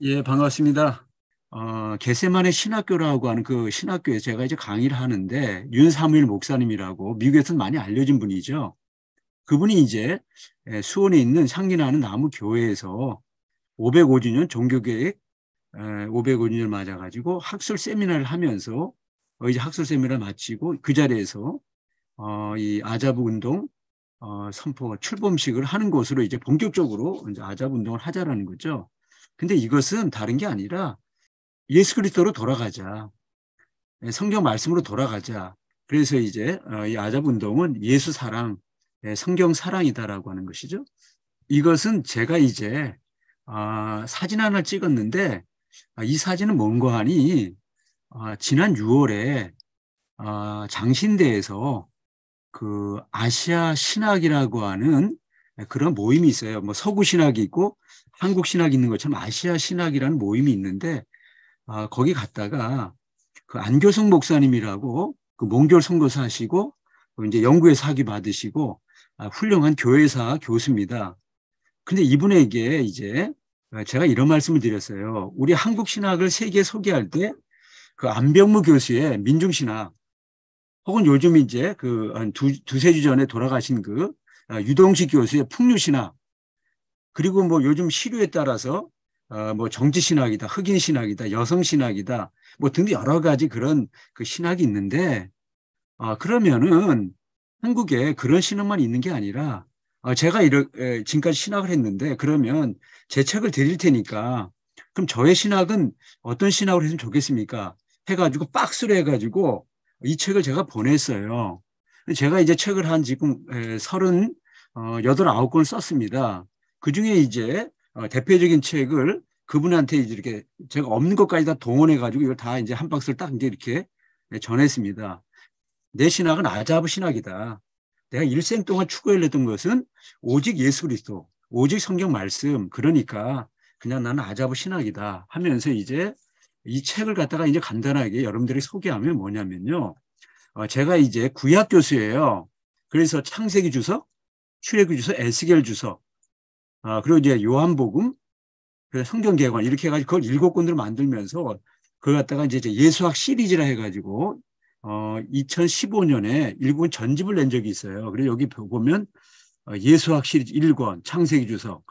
예, 반갑습니다. 어, 개세만의 신학교라고 하는 그 신학교에 제가 이제 강의를 하는데 윤삼일 목사님이라고 미국에서는 많이 알려진 분이죠. 그분이 이제 예, 수원에 있는 상리나는 나무 교회에서 505주년 종교계획 505주년 어, 맞아가지고 학술 세미나를 하면서 어, 이제 학술 세미나를 마치고 그 자리에서 어, 이 아자부 운동 어, 선포 출범식을 하는 것으로 이제 본격적으로 이제 아자부 운동을 하자라는 거죠. 근데 이것은 다른 게 아니라 예수 그리스도로 돌아가자. 예, 성경 말씀으로 돌아가자. 그래서 이제 어, 이 아잡 운동은 예수 사랑, 예, 성경 사랑이다라고 하는 것이죠. 이것은 제가 이제 아, 사진 하나 찍었는데 아, 이 사진은 뭔가 하니 아, 지난 6월에 아, 장신대에서 그 아시아 신학이라고 하는 예, 그런 모임이 있어요. 뭐 서구 신학이 있고 한국 신학이 있는 것처럼 아시아 신학이라는 모임이 있는데 아, 거기 갔다가 그 안교성 목사님이라고 그 몽골 선교사 하시고 이제 연구의 사기 받으시고 아, 훌륭한 교회사 교수입니다. 근데 이분에게 이제 제가 이런 말씀을 드렸어요. 우리 한국 신학을 세계에 소개할 때 그 안병무 교수의 민중 신학 혹은 요즘 이제 그 두, 두세 주 전에 돌아가신 그 아, 유동식 교수의 풍류 신학 그리고 뭐 요즘 시류에 따라서 어, 뭐 정치 신학이다, 흑인 신학이다, 여성 신학이다, 뭐 등등 여러 가지 그런 그 신학이 있는데, 아, 그러면은 한국에 그런 신학만 있는 게 아니라, 아, 제가 이렇 지금까지 신학을 했는데, 그러면 제 책을 드릴 테니까, 그럼 저의 신학은 어떤 신학을 했으면 좋겠습니까? 해가지고 박스로 해가지고 이 책을 제가 보냈어요. 제가 이제 책을 한 지금 서른 어, 여덟 아홉 권 썼습니다. 그 중에 이제 어, 대표적인 책을 그분한테 이제 이렇게 제가 없는 것까지 다 동원해가지고 이걸 다 이제 한 박스를 딱 이제 이렇게 예, 전했습니다. 내 신학은 아자브 신학이다. 내가 일생 동안 추구해냈던 것은 오직 예수 그리스도, 오직 성경 말씀. 그러니까 그냥 나는 아자브 신학이다 하면서 이제 이 책을 갖다가 이제 간단하게 여러분들이 소개하면 뭐냐면요. 어, 제가 이제 구약 교수예요. 그래서 창세기 주석, 출애굽 주석, 에스겔 주석, 아, 그리고 이제 요한복음, 그래서 성경개혁원 이렇게 해가지고 그걸 일곱 권으로 만들면서 그걸 갖다가 이제 예수학 시리즈라 해가지고 어, 2015년에 일본 전집을 낸 적이 있어요. 그래서 여기 보면 어, 예수학 시리즈 1권, 창세기 주석,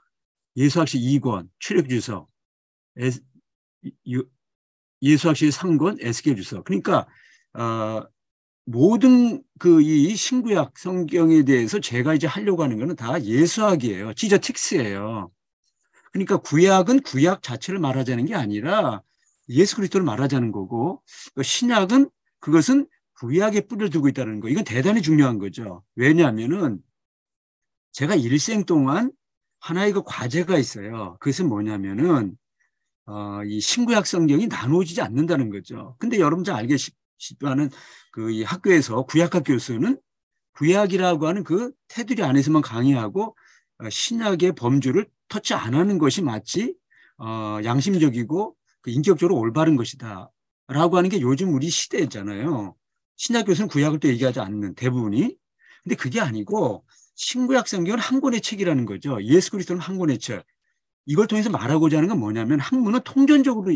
예수학 시 2권, 출력 주석, 에, 유, 예수학 시 3권, 에스겔 주석. 그러니까 어, 모든 그 이 신구약 성경에 대해서 제가 이제 하려고 하는 거는 다 예수학이에요. 진짜 틱스예요 그러니까 구약은 구약 자체를 말하자는 게 아니라 예수 그리스도를 말하자는 거고 그러니까 신약은 그것은 구약에 뿌리를 두고 있다는 거. 이건 대단히 중요한 거죠. 왜냐하면은 제가 일생 동안 하나의 그 과제가 있어요. 그것은 뭐냐면은 어, 이 신구약 성경이 나누어지지 않는다는 거죠. 근데 여러분 잘 알겠, 하는 그 이 학교에서 구약학 교수는 구약이라고 하는 그 테두리 안에서만 강의하고 어, 신약의 범주를 터치 안 하는 것이 마치 어, 양심적이고 그 인격적으로 올바른 것이다. 라고 하는 게 요즘 우리 시대잖아요. 신약 교수는 구약을 또 얘기하지 않는 대부분이. 근데 그게 아니고 신구약 성경은 한 권의 책이라는 거죠. 예수 그리스도는 한 권의 책. 이걸 통해서 말하고자 하는 건 뭐냐면 학문은 통전적으로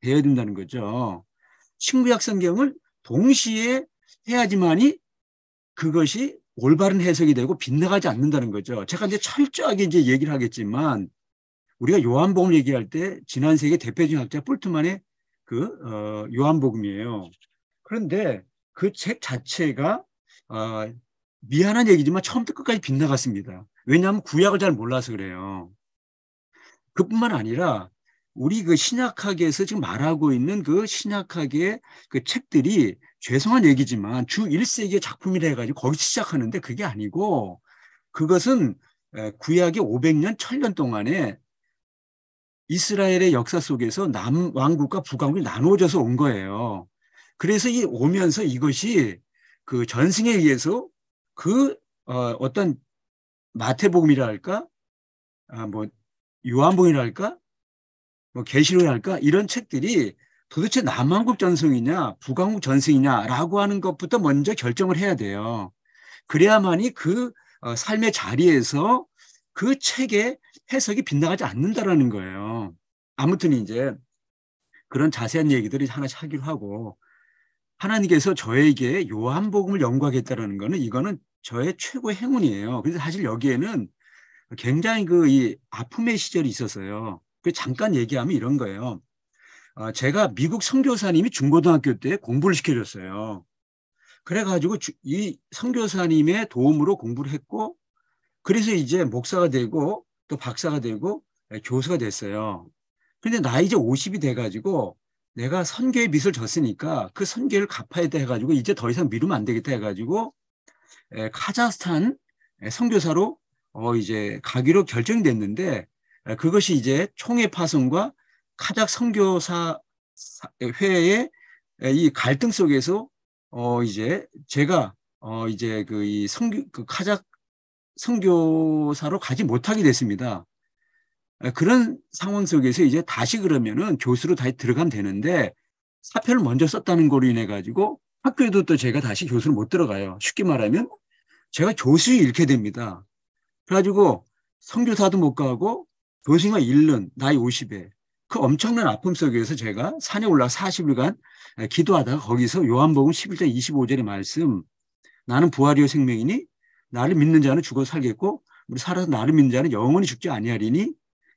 돼야 된다는 거죠. 신구약 성경을 동시에 해야지만이 그것이 올바른 해석이 되고 빗나가지 않는다는 거죠. 제가 이제 철저하게 이제 얘기를 하겠지만 우리가 요한복음 얘기할 때 지난 세계 대표적인 학자 뿔트만의 그 어, 요한복음이에요. 그런데 그 책 자체가 어, 미안한 얘기지만 처음부터 끝까지 빗나갔습니다. 왜냐하면 구약을 잘 몰라서 그래요. 그뿐만 아니라 우리 그 신약학에서 지금 말하고 있는 그 신약학의 그 책들이 죄송한 얘기지만 주 1세기의 작품이라 해가지고 거기 시작하는데 그게 아니고 그것은 구약의 500년, 1000년 동안에 이스라엘의 역사 속에서 남왕국과 북왕국이 나누어져서 온 거예요. 그래서 이 오면서 이것이 그 전승에 의해서 그 어, 떤 마태복음이라 할까? 아, 뭐 요한복음이라 할까? 뭐계시로 할까 이런 책들이 도대체 남한국 전승이냐 북한국 전승이냐라고 하는 것부터 먼저 결정을 해야 돼요. 그래야만이 그 어, 삶의 자리에서 그 책의 해석이 빗나가지 않는다라는 거예요. 아무튼 이제 그런 자세한 얘기들을 하나씩 하기로 하고 하나님께서 저에게 요한복음을 연구하겠다라는 거는 이거는 저의 최고의 행운이에요. 그래서 사실 여기에는 굉장히 그 이 아픔의 시절이 있었어요. 그 잠깐 얘기하면 이런 거예요. 어, 제가 미국 선교사님이 중고등학교 때 공부를 시켜줬어요. 그래가지고 주, 이 선교사님의 도움으로 공부를 했고, 그래서 이제 목사가 되고 또 박사가 되고 네, 교수가 됐어요. 근데 나 이제 50이 돼가지고 내가 선교의 빚을 졌으니까 그 선교를 갚아야 돼 해가지고 이제 더 이상 미루면 안 되겠다 해가지고 에, 카자흐스탄 선교사로 어 이제 가기로 결정됐는데 예, 그것이 이제 총회 파송과 카작 선교사 예, 회의 예, 이 갈등 속에서 어 이제 제가 어 이제 그 이 선교 그 카작 선교사로 가지 못하게 됐습니다. 그런 상황 속에서 이제 다시 그러면은 교수로 다시 들어가면 되는데 사표를 먼저 썼다는 걸로 인해 가지고 학교에도 또 제가 다시 교수를 못 들어가요. 쉽게 말하면 제가 교수에 잃게 됩니다. 그래가지고 선교사도 못 가고 도생과 잃는 나이 50에 그 엄청난 아픔 속에서 제가 산에 올라 40일간 기도하다가 거기서 요한복음 11장 25절의 말씀 나는 부활이요 생명이니 나를 믿는 자는 죽어 살겠고 우리 살아서 나를 믿는 자는 영원히 죽지 아니하리니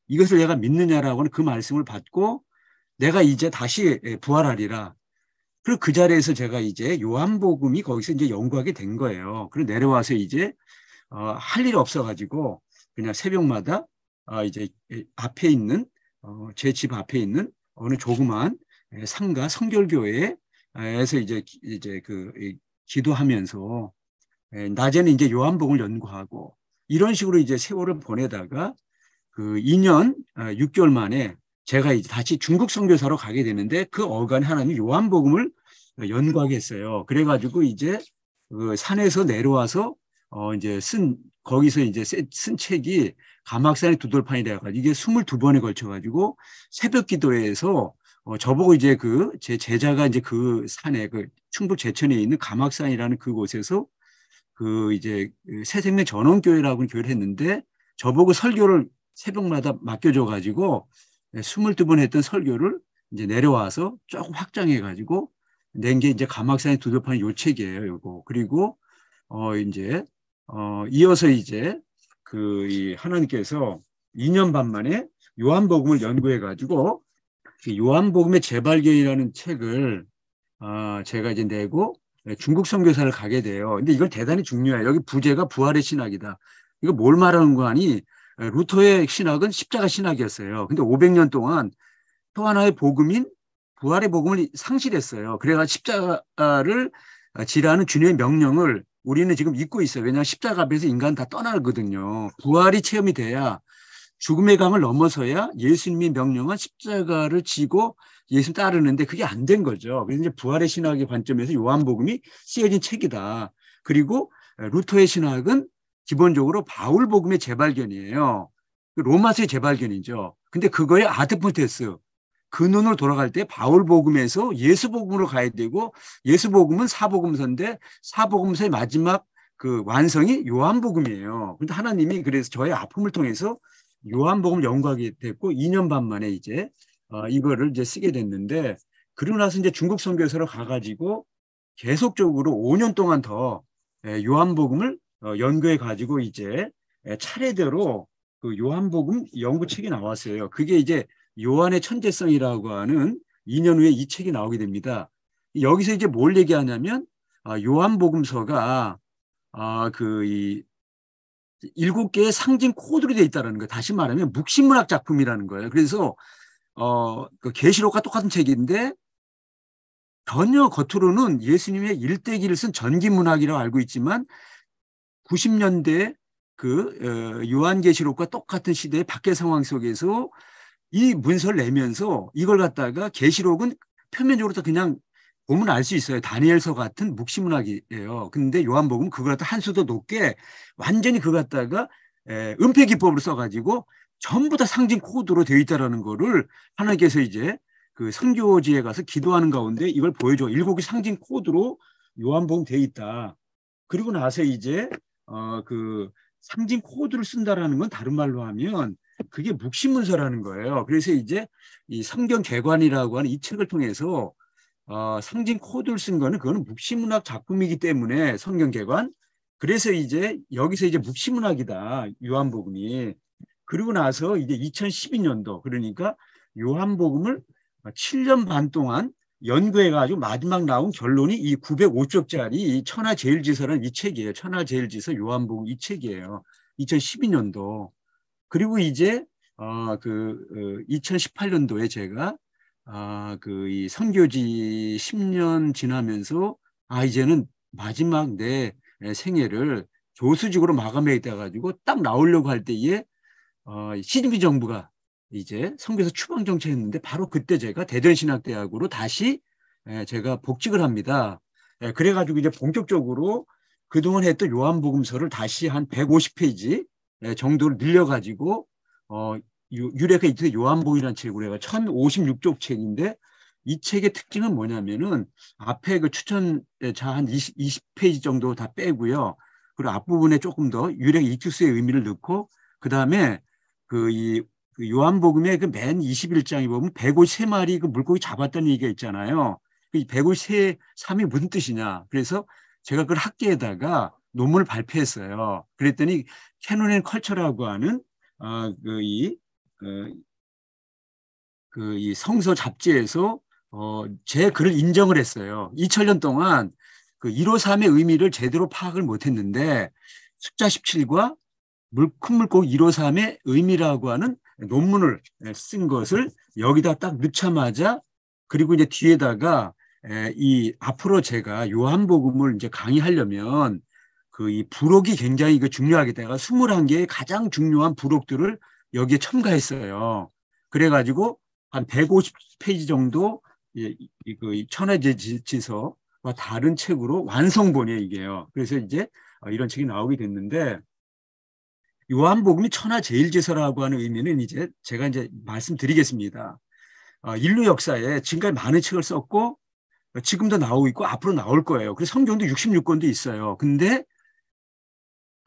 이것을 내가 믿느냐라고 하는 그 말씀을 받고 내가 이제 다시 부활하리라. 그리고 그 자리에서 제가 이제 요한복음이 거기서 이제 연구하게 된 거예요. 그리고 내려와서 이제 어, 할 일이 없어가지고 그냥 새벽마다 아, 이제 앞에 있는 어, 제 집 앞에 있는 어느 조그만 예, 상가 성결교회에서 이제 이제 그 기도하면서 예, 낮에는 이제 요한복음을 연구하고 이런 식으로 이제 세월을 보내다가 그 2년 6개월 아, 만에 제가 이제 다시 중국 선교사로 가게 되는데 그어간 하나님 요한복음을 연구하게 했어요. 그래가지고 이제 그 산에서 내려와서 어 이제 쓴 거기서 이제 쓴 책이 감학산의 두돌판이 돼가지고 이게 22번에 걸쳐가지고 새벽 기도회에서 어, 저보고 이제 그 제 제자가 이제 그 산에 그 충북 제천에 있는 감학산이라는 그곳에서 그 이제 새생명 전원교회라고 는 교회를 했는데 저보고 설교를 새벽마다 맡겨줘가지고 22번 했던 설교를 이제 내려와서 조금 확장해가지고 낸 게 이제 감학산의 두돌판이 요 책이에요, 요거. 그리고 어, 이제 어, 이어서 이제 그이 하나님께서 2년 반 만에 요한복음을 연구해 가지고 요한복음의 재발견이라는 책을 아, 제가 이제 내고 중국 선교사를 가게 돼요. 근데 이걸 대단히 중요해요. 여기 부제가 부활의 신학이다. 이거 뭘 말하는 거 아니? 루터의 신학은 십자가 신학이었어요. 근데 500년 동안 또 하나의 복음인 부활의 복음을 상실했어요. 그래가 십자가를 지라는 주님의 명령을 우리는 지금 잊고 있어요. 왜냐하면 십자가 앞에서 인간 다 떠나거든요. 부활이 체험이 돼야 죽음의 강을 넘어서야 예수님이 명령한 십자가를 지고 예수님 따르는데 그게 안 된 거죠. 그래서 이제 부활의 신학의 관점에서 요한복음이 쓰여진 책이다. 그리고 루터의 신학은 기본적으로 바울복음의 재발견이에요. 로마서의 재발견이죠. 근데 그거의 아드폰테스 그 눈으로 돌아갈 때 바울복음에서 예수복음으로 가야 되고 예수복음은 사복음서인데 사복음서의 마지막 그 완성이 요한복음이에요. 그런데 하나님이 그래서 저의 아픔을 통해서 요한복음 연구하게 됐고 2년 반 만에 이제 어, 이거를 이제 쓰게 됐는데 그리고 나서 이제 중국 선교사로 가가지고 계속적으로 5년 동안 더 예, 요한복음을 어, 연구해 가지고 이제 예, 차례대로 그 요한복음 연구책이 나왔어요. 그게 이제 요한의 천재성이라고 하는 2년 후에 이 책이 나오게 됩니다. 여기서 이제 뭘 얘기하냐면 아, 요한복음서가 아, 그이 일곱 개의 상징 코드로 되어 있다는 거예요. 다시 말하면 묵신문학 작품이라는 거예요. 그래서 어, 그 계시록과 똑같은 책인데 전혀 겉으로는 예수님의 일대기를 쓴 전기문학이라고 알고 있지만 90년대 그 어, 요한계시록과 똑같은 시대의 밖의 상황 속에서 이 문서를 내면서 이걸 갖다가 계시록은 표면적으로 도 그냥 보면 알 수 있어요. 다니엘서 같은 묵시문학이에요. 근데 요한복음 그걸 갖다 한수도 높게 완전히 그걸 갖다가 에, 은폐 기법으로 써가지고 전부 다 상징 코드로 되어 있다라는 거를 하나님께서 이제 그성교지에 가서 기도하는 가운데 이걸 보여줘. 일곱이 상징 코드로 요한복음 되어 있다. 그리고 나서 이제 어, 그 상징 코드를 쓴다라는 건 다른 말로 하면 그게 묵시문서라는 거예요. 그래서 이제 이성경 개관이라고 하는 이 책을 통해서 어, 상징 코드를 쓴 거는 그거는 묵시문학 작품이기 때문에 성경 개관. 그래서 이제 여기서 이제 묵시문학이다. 요한복음이. 그리고 나서 이제 2012년도 그러니까 요한복음을 7년 반 동안 연구해가지고 마지막 나온 결론이 이 905쪽짜리 이 천하제일지서라는 이 책이에요. 천하제일지서 요한복음 이 책이에요. 2012년도. 그리고 이제 어, 그 2018년도에 어, 제가 아, 그이 선교지 10년 지나면서 아 이제는 마지막 내 생애를 교수직으로 마감해 있다 가지고 딱 나오려고 할 때에 어, 시진비 정부가 이제 선교사 추방 정책했는데 바로 그때 제가 대전신학대학으로 다시 에, 예, 제가 복직을 합니다. 에, 예, 그래가지고 이제 본격적으로 그동안 했던 요한복음서를 다시 한 150페이지 네, 정도를 늘려가지고 어, 유래가 이트 요한복이라는 책을 우가 1056쪽 책인데 이 책의 특징은 뭐냐면은 앞에 그 추천자 한 20, 20페이지 정도 다 빼고요. 그리고 앞부분에 조금 더유래 이투스의 의미를 넣고 그다음에 그이 그 요한복음의 그맨 21장에 보면 153마리 그 물고기 잡았다는 얘기가 있잖아요. 이 153, 3이 무슨 뜻이냐. 그래서 제가 그걸 학계에다가 논문을 발표했어요. 그랬더니 캐논 앤 컬처라고 하는 어, 그 이 그, 그이 그, 그 성서 잡지에서 어, 제 글을 인정을 했어요. 2000년 동안 그 153의 의미를 제대로 파악을 못했는데 숫자 17과 물, 큰 물고기 153의 의미라고 하는 논문을 쓴 것을 여기다 딱 넣자마자 그리고 이제 뒤에다가 에, 이 앞으로 제가 요한복음을 이제 강의하려면 그이 부록이 굉장히 이 중요하게 내가 21개의 가장 중요한 부록들을 여기에 첨가했어요. 그래가지고 한 150페이지 정도 이그 천하제 지서와 다른 책으로 완성본이에요, 이게요. 그래서 이제 아, 이런 책이 나오게 됐는데 요한복음이 천하 제일 제서라고 하는 의미는 이제 제가 이제 말씀드리겠습니다. 아, 인류 역사에 지금까지 많은 책을 썼고 지금도 나오고 있고 앞으로 나올 거예요. 그래서 성경도 66권도 있어요. 근데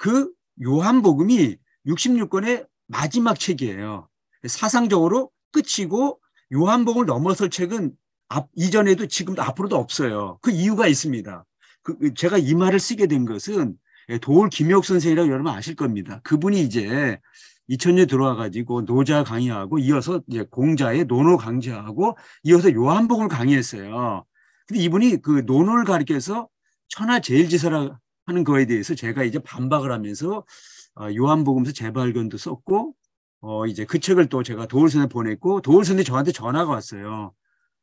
그 요한복음이 66권의 마지막 책이에요. 사상적으로 끝이고 요한복음을 넘어설 책은 앞, 이전에도 지금도 앞으로도 없어요. 그 이유가 있습니다. 그, 제가 이 말을 쓰게 된 것은 예, 도울 김혁 선생이라고 여러분 아실 겁니다. 그분이 이제 2000년 들어와 가지고 노자 강의하고 이어서 이제 공자의 논어 강좌하고 이어서 요한복음을 강의했어요. 근데 이분이 그 논어를 가리켜서 천하 제일지사라 하는 거에 대해서 제가 이제 반박을 하면서 어, 요한복음서 재발견도 썼고 어 이제 그 책을 또 제가 도울선에 보냈고 도울선이 저한테 전화가 왔어요.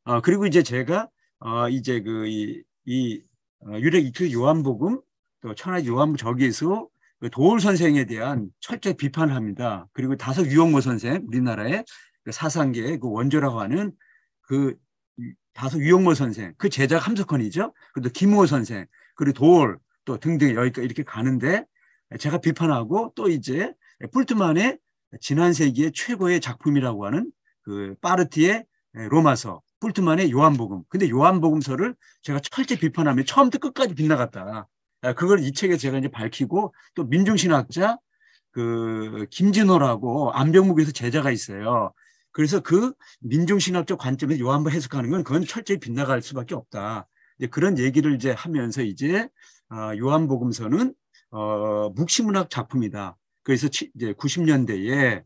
아 그리고 이제 제가 아, 그 어 이제 그이이 어, 유력 이틀 요한복음 또 천하 요한 저기에서 그 도울 선생에 대한 철저히 비판을 합니다. 그리고 다섯 유영모 선생 우리나라의 그사상계그 원조라고 하는 그다섯 유영모 선생, 그 제자 함석헌이죠. 그리고 김호 선생, 그리고 도울 또 등등 여기까 지 이렇게 가는데 제가 비판하고 또 이제 폴트만의 지난 세기의 최고의 작품이라고 하는 그 파르티의 로마서, 폴트만의 요한복음. 근데 요한복음서를 제가 철저히 비판하며 처음부터 끝까지 빗나갔다. 아, 그걸 이 책에 제가 이제 밝히고 또 민중신학자 그 김진호라고 안병무에서 제자가 있어요. 그래서 그 민중신학적 관점에서 요한복 해석하는 건 그건 철저히 빗나갈 수밖에 없다. 이제 그런 얘기를 이제 하면서 이제 아, 요한복음서는 어, 묵시문학 작품이다. 그래서 치, 이제 90년대에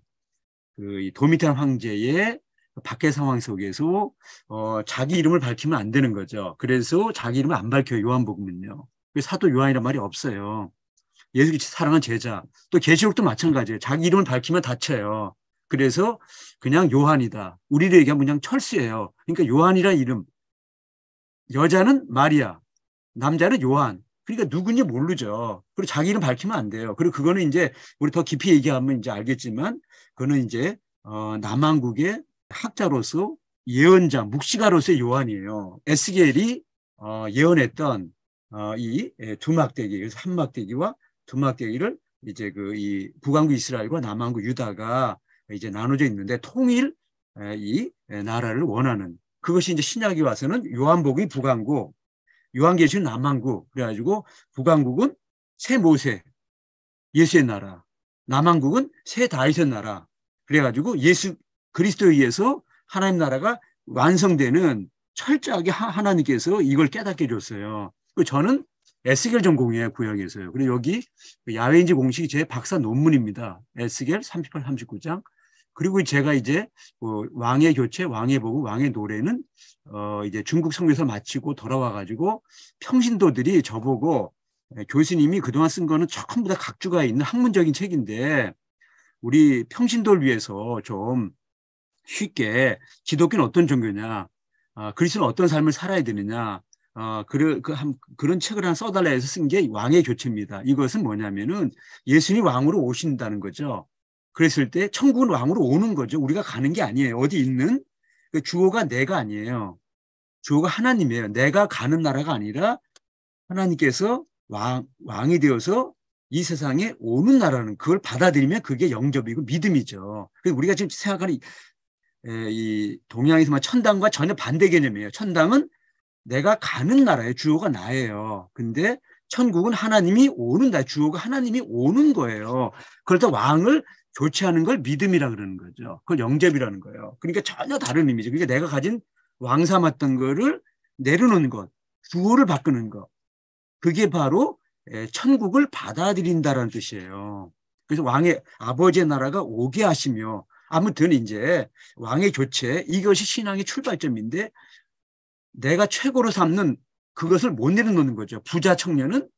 그 도미탄 황제의 밖의 상황 속에서 어, 자기 이름을 밝히면 안 되는 거죠. 그래서 자기 이름을 안 밝혀요. 요한복음은요. 그 사도 요한이란 말이 없어요. 예수를 사랑한 제자. 또 계시록도 마찬가지예요. 자기 이름을 밝히면 다쳐요. 그래서 그냥 요한이다. 우리로 얘기하면 그냥 철수예요. 그러니까 요한이란 이름. 여자는 마리아, 남자는 요한. 그러니까 누군지 모르죠. 그리고 자기는 밝히면 안 돼요. 그리고 그거는 이제 우리 더 깊이 얘기하면 이제 알겠지만 그거는 이제 어, 남한국의 학자로서 예언자, 묵시가로서의 요한이에요. 에스겔이 어, 예언했던 어, 이 예, 두막대기, 그래서 한막대기와 두막대기를 이제 그 이 북왕국 이스라엘과 남한국 유다가 이제 나눠져 있는데 통일 이 나라를 원하는 그것이 이제 신약이 와서는 요한복이 북왕국, 유한계시는 남한국 그래가지고 북한국은 새 모세 예수의 나라 남한국은 새 다윗의 나라 그래가지고 예수 그리스도에 의해서 하나님 나라가 완성되는 철저하게 하나님께서 이걸 깨닫게 줬어요. 그 저는 에스겔 전공이에요 구약에서요. 그리고 여기 야외인지 공식이 제 박사 논문입니다. 에스겔 38, 39장 그리고 제가 이제 어, 왕의 교체, 왕의 보고, 왕의 노래는 어, 이제 중국 선교서 마치고 돌아와가지고 평신도들이 저보고 예, 교수님이 그동안 쓴 거는 전부 다 각주가 있는 학문적인 책인데 우리 평신도를 위해서 좀 쉽게 기독교는 어떤 종교냐, 아, 그리스는 어떤 삶을 살아야 되느냐, 아, 그래, 그, 한, 그런 책을 하나 써달라 해서 쓴 게 왕의 교체입니다. 이것은 뭐냐면은 예수님 이 왕으로 오신다는 거죠. 그랬을 때 천국은 왕으로 오는 거죠. 우리가 가는 게 아니에요. 어디 있는 그 주어가 내가 아니에요. 주어가 하나님이에요. 내가 가는 나라가 아니라 하나님께서 왕, 왕이 되어서 이 세상에 오는 나라는 그걸 받아들이면 그게 영접이고 믿음이죠. 우리가 지금 생각하는 이, 이 동양에서만 천당과 전혀 반대 개념이에요. 천당은 내가 가는 나라의 주어가 나예요. 근데 천국은 하나님이 오는 나 주어가 하나님이 오는 거예요. 그러다 왕을 교체하는 걸 믿음이라 그러는 거죠. 그걸 영접이라는 거예요. 그러니까 전혀 다른 의미죠. 그러니까 내가 가진 왕삼았던 거를 내려놓는 것, 주어를 바꾸는 것. 그게 바로 예, 천국을 받아들인다라는 뜻이에요. 그래서 왕의 아버지의 나라가 오게 하시며 아무튼 이제 왕의 교체 이것이 신앙의 출발점인데 내가 최고로 삼는 그것을 못 내려놓는 거죠. 부자 청년은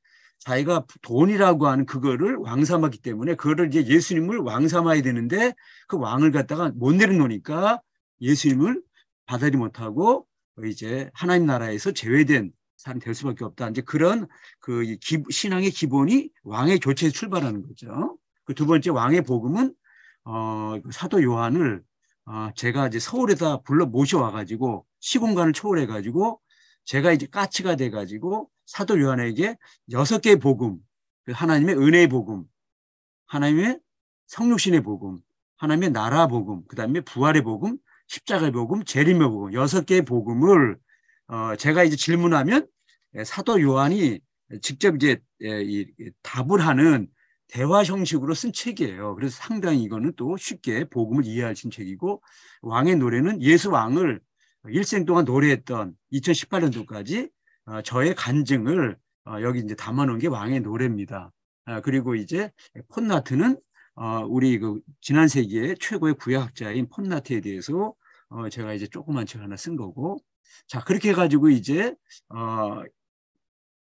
자기가 돈이라고 하는 그거를 왕삼하기 때문에 그거를 이제 예수님을 왕삼아야 되는데 그 왕을 갖다가 못 내려놓으니까 예수님을 받아들이 못하고 이제 하나님 나라에서 제외된 사람이 될 수밖에 없다. 이제 그런 그 기, 신앙의 기본이 왕의 교체에 출발하는 거죠. 그 두 번째 왕의 복음은 어, 그 사도 요한을 어, 제가 이제 서울에다 불러 모셔와가지고 시공간을 초월해가지고 제가 이제 까치가 돼가지고 사도 요한에게 여섯 개의 복음, 그 하나님의 은혜의 복음, 하나님의 성육신의 복음, 하나님의 나라 복음, 그 다음에 부활의 복음, 십자가의 복음, 재림의 복음, 여섯 개의 복음을 어, 제가 이제 질문하면 사도 요한이 직접 이제 예, 답을 하는 대화 형식으로 쓴 책이에요. 그래서 상당히 이거는 또 쉽게 복음을 이해할 수 있는 책이고 왕의 노래는 예수 왕을 일생 동안 노래했던 2018년도까지 어, 저의 간증을 어, 여기 이제 담아놓은 게 왕의 노래입니다. 아, 그리고 이제 폰나트는 어, 우리 그 지난 세기의 최고의 구약학자인 폰나트에 대해서 제가 이제 조그만 책 하나 쓴 거고 자 그렇게 해가지고 이제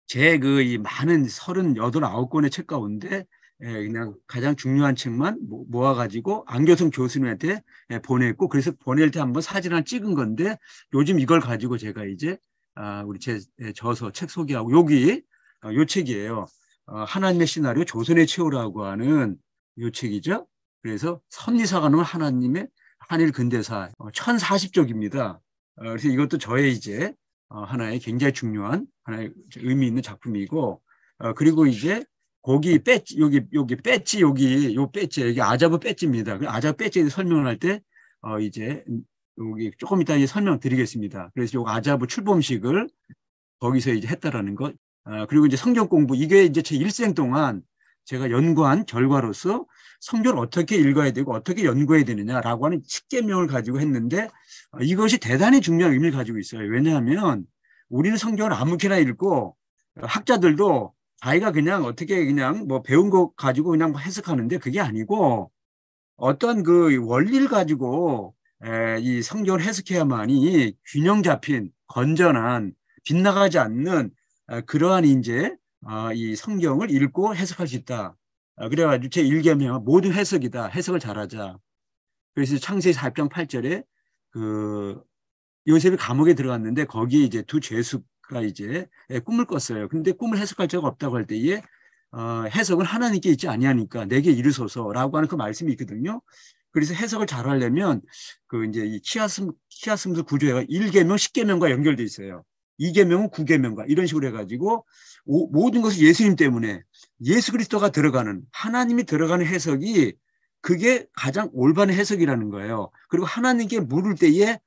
제그 이 많은 38, 9권의 책 가운데 예, 그냥 가장 중요한 책만 모아가지고 안교성 교수님한테 예, 보냈고 그래서 보낼 때 한번 사진 을 찍은 건데 요즘 이걸 가지고 제가 이제 아, 우리 제 예, 저서 책 소개하고 여기 아, 요 책이에요. 어, 하나님의 시나리오 조선의 최후라고 하는 요 책이죠. 그래서 선리사관은 하나님의 한일 근대사 1040쪽입니다. 어, 어, 그래서 이것도 저의 이제 하나의 굉장히 중요한 하나의 의미 있는 작품이고 그리고 이제 고기 배지 여기 여기 배지 여기 요 배지 여기 아자브 배지입니다. 그 아자브 배지에 설명을 할때 어 이제 여기 조금 이따 이제 설명드리겠습니다. 그래서 요 아자브 출범식을 거기서 이제 했다라는 것. 아, 그리고 이제 성경 공부 이게 이제 제 일생 동안 제가 연구한 결과로서 성경을 어떻게 읽어야 되고 어떻게 연구해야 되느냐라고 하는 십계명을 가지고 했는데 아, 이것이 대단히 중요한 의미를 가지고 있어요. 왜냐하면 우리는 성경을 아무렇게나 읽고 어, 학자들도 아이가 그냥 어떻게 그냥 뭐 배운 거 가지고 그냥 뭐 해석하는데 그게 아니고 어떤 그 원리를 가지고 에, 이 성경을 해석해야만이 균형 잡힌 건전한 빗나가지 않는 에, 그러한 이제 어, 아, 이 성경을 읽고 해석할 수 있다. 어, 그래가지고 제일개명은 모두 해석이다. 해석을 잘하자. 그래서 창세기 4장 8절에 그 요셉이 감옥에 들어갔는데 거기에 이제 두 죄수 그리아가 이제 예, 꿈을 꿨어요. 근데 꿈을 해석할 자가 없다고 할 때에 어, 해석은 하나님께 있지 아니하니까 내게 이르소서라고 하는 그 말씀이 있거든요. 그래서 해석을 잘 하려면 그 이제 이 키아슴 키아슴스 구조가 1계명, 10계명과 연결돼 있어요. 2계명은 9계명과 이런 식으로 해 가지고 모든 것이 예수님 때문에 예수 그리스도가 들어가는 하나님이 들어가는 해석이 그게 가장 올바른 해석이라는 거예요. 그리고 하나님께 물을 때에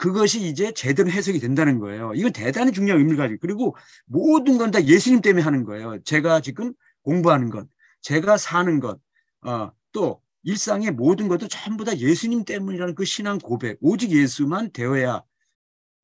그것이 이제 제대로 해석이 된다는 거예요. 이건 대단히 중요한 의미를 가지고 그리고 모든 건 다 예수님 때문에 하는 거예요. 제가 지금 공부하는 것, 제가 사는 것, 어, 또 일상의 모든 것도 전부 다 예수님 때문이라는 그 신앙 고백, 오직 예수만 되어야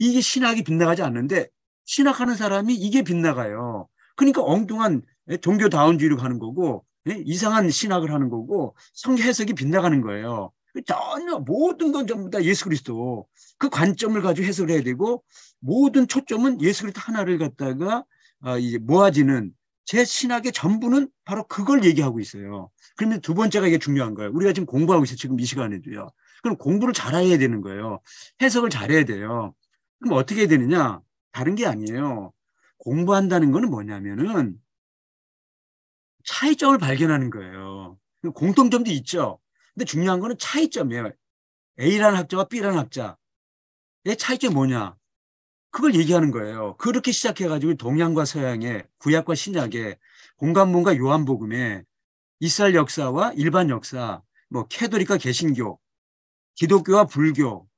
이게 신학이 빗나가지 않는데 신학하는 사람이 이게 빗나가요. 그러니까 엉뚱한 종교다운주의로 가는 거고 예, 이상한 신학을 하는 거고 성 해석이 빗나가는 거예요. 그 전혀 모든 건 전부 다 예수 그리스도 그 관점을 가지고 해석을해야 되고 모든 초점은 예수 그리스도 하나를 갖다가 아, 이제 모아지는 제 신학의 전부는 바로 그걸 얘기하고 있어요. 그러면두 번째가 이게 중요한 거예요. 우리가 지금 공부하고 있어요. 지금 이 시간에도요. 그럼 공부를 잘해야 되는 거예요. 해석을 잘해야 돼요. 그럼 어떻게 해야 되느냐? 다른 게 아니에요. 공부한다는 거는 뭐냐면은 차이점을 발견하는 거예요. 공통점도 있죠. 근데 중요한 거는 차이점이에요. A라는 학자와 B라는 학자의 차이점이 뭐냐? 그걸 얘기하는 거예요. 그렇게 시작해가지고 동양과 서양의 구약과 신약의 공간문과 요한복음의 이스라엘 역사와 일반 역사, 뭐 캐도리카 개신교, 기독교와 불교,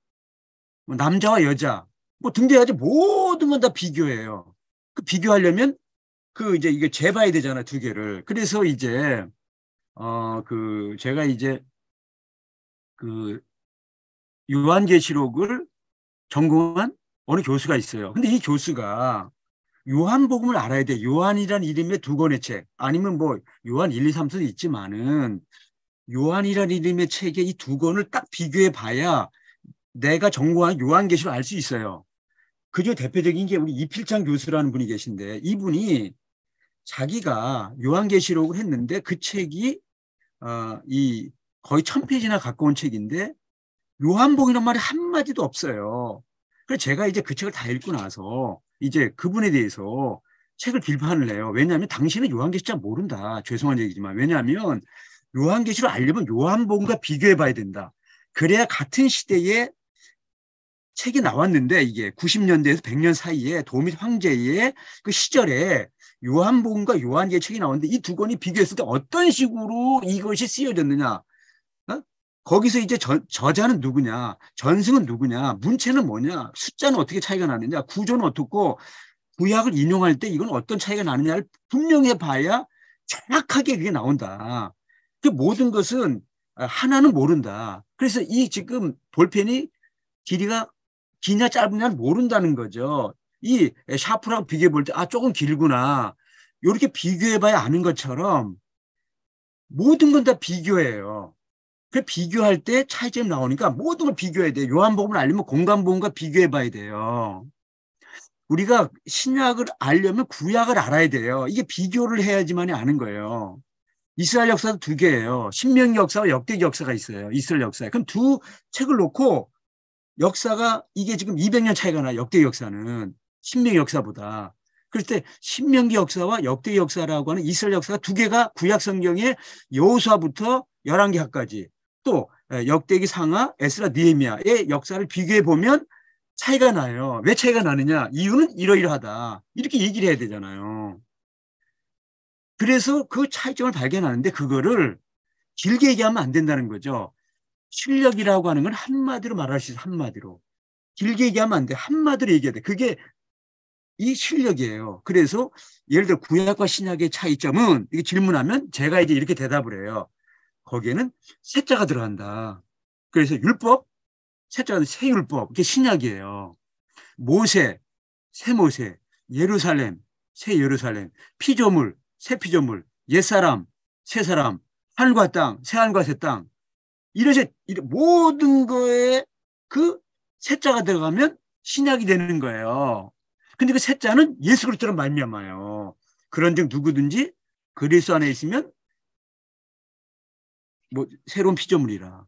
뭐 남자와 여자, 뭐 등대까지 모든 건 다 비교예요. 그 비교하려면 그 이제 이게 재봐야 되잖아 두 개를. 그래서 이제 어 그 제가 이제 그 요한계시록을 전공한 어느 교수가 있어요. 근데 이 교수가 요한복음을 알아야 돼. 요한이란 이름의 두 권의 책 아니면 뭐 요한 1, 2, 3도 있지만은 요한이란 이름의 책의 이 두 권을 딱 비교해 봐야 내가 전공한 요한계시록 알수 있어요. 그중 대표적인 게 우리 이필창 교수라는 분이 계신데 이분이 자기가 요한계시록을 했는데 그 책이 어, 이 거의 천페이지나 가까운 책인데 요한복이란 말이 한마디도 없어요. 그래서 제가 이제 그 책을 다 읽고 나서 이제 그분에 대해서 책을 비판을 해요. 왜냐하면 당신은 요한계시 잘 모른다. 죄송한 얘기지만 왜냐하면 요한계시를 알려면 요한복음과 비교해 봐야 된다. 그래야 같은 시대에 책이 나왔는데 이게 90년대에서 100년 사이에 도밋 황제의 그 시절에 요한복음과 요한계 책이 나왔는데 이 두 권이 비교했을 때 어떤 식으로 이것이 쓰여졌느냐 거기서 이제 저, 저자는 누구냐, 전승은 누구냐, 문체는 뭐냐, 숫자는 어떻게 차이가 나느냐, 구조는 어떻고, 구약을 인용할 때 이건 어떤 차이가 나느냐를 분명해 봐야 정확하게 그게 나온다. 그 모든 것은 아, 하나는 모른다. 그래서 이 지금 볼펜이 길이가 기냐 짧으냐를 모른다는 거죠. 이 샤프랑 비교해 볼 때, 아, 조금 길구나. 이렇게 비교해 봐야 아는 것처럼 모든 건 다 비교예요. 그 비교할 때 차이점이 나오니까 모든 걸 비교해야 돼요. 요한복음을 알려면 공간복음과 비교해 봐야 돼요. 우리가 신약을 알려면 구약을 알아야 돼요. 이게 비교를 해야지만이 아는 거예요. 이스라엘 역사도 두 개예요. 신명 역사와 역대 역사가 있어요. 이스라엘 역사 그럼 두 책을 놓고 역사가 이게 지금 200년 차이가 나. 요 역대 역사는 신명 역사보다. 그럴 때 신명기 역사와 역대 역사라고 하는 이스라엘 역사가 두 개가 구약 성경의 여호수아부터 1 1 개학까지 또 예, 역대기 상하, 에스라, 니에미아의 역사를 비교해 보면 차이가 나요. 왜 차이가 나느냐? 이유는 이러이러하다. 이렇게 얘기를 해야 되잖아요. 그래서 그 차이점을 발견하는데 그거를 길게 얘기하면 안 된다는 거죠. 실력이라고 하는 건 한마디로 말할 수 있어, 한마디로. 길게 얘기하면 안 돼. 한마디로 얘기해야 돼. 그게 이 실력이에요. 그래서 예를 들어 구약과 신약의 차이점은 이게 질문하면 제가 이제 이렇게 대답을 해요. 거기에는 세자가 들어간다. 그래서 율법, 세자는 새율법, 이게 신약이에요. 모세, 새모세, 예루살렘, 새 예루살렘, 피조물, 새 피조물, 옛사람, 새 사람, 하과 땅, 새하과새 땅. 이렇게 모든 거에 그 세자가 들어가면 신약이 되는 거예요. 근데 그 세자는 예수 그리스도로 말미암아요. 그런즉 누구든지 그리스도 안에 있으면 뭐 새로운 피조물이라.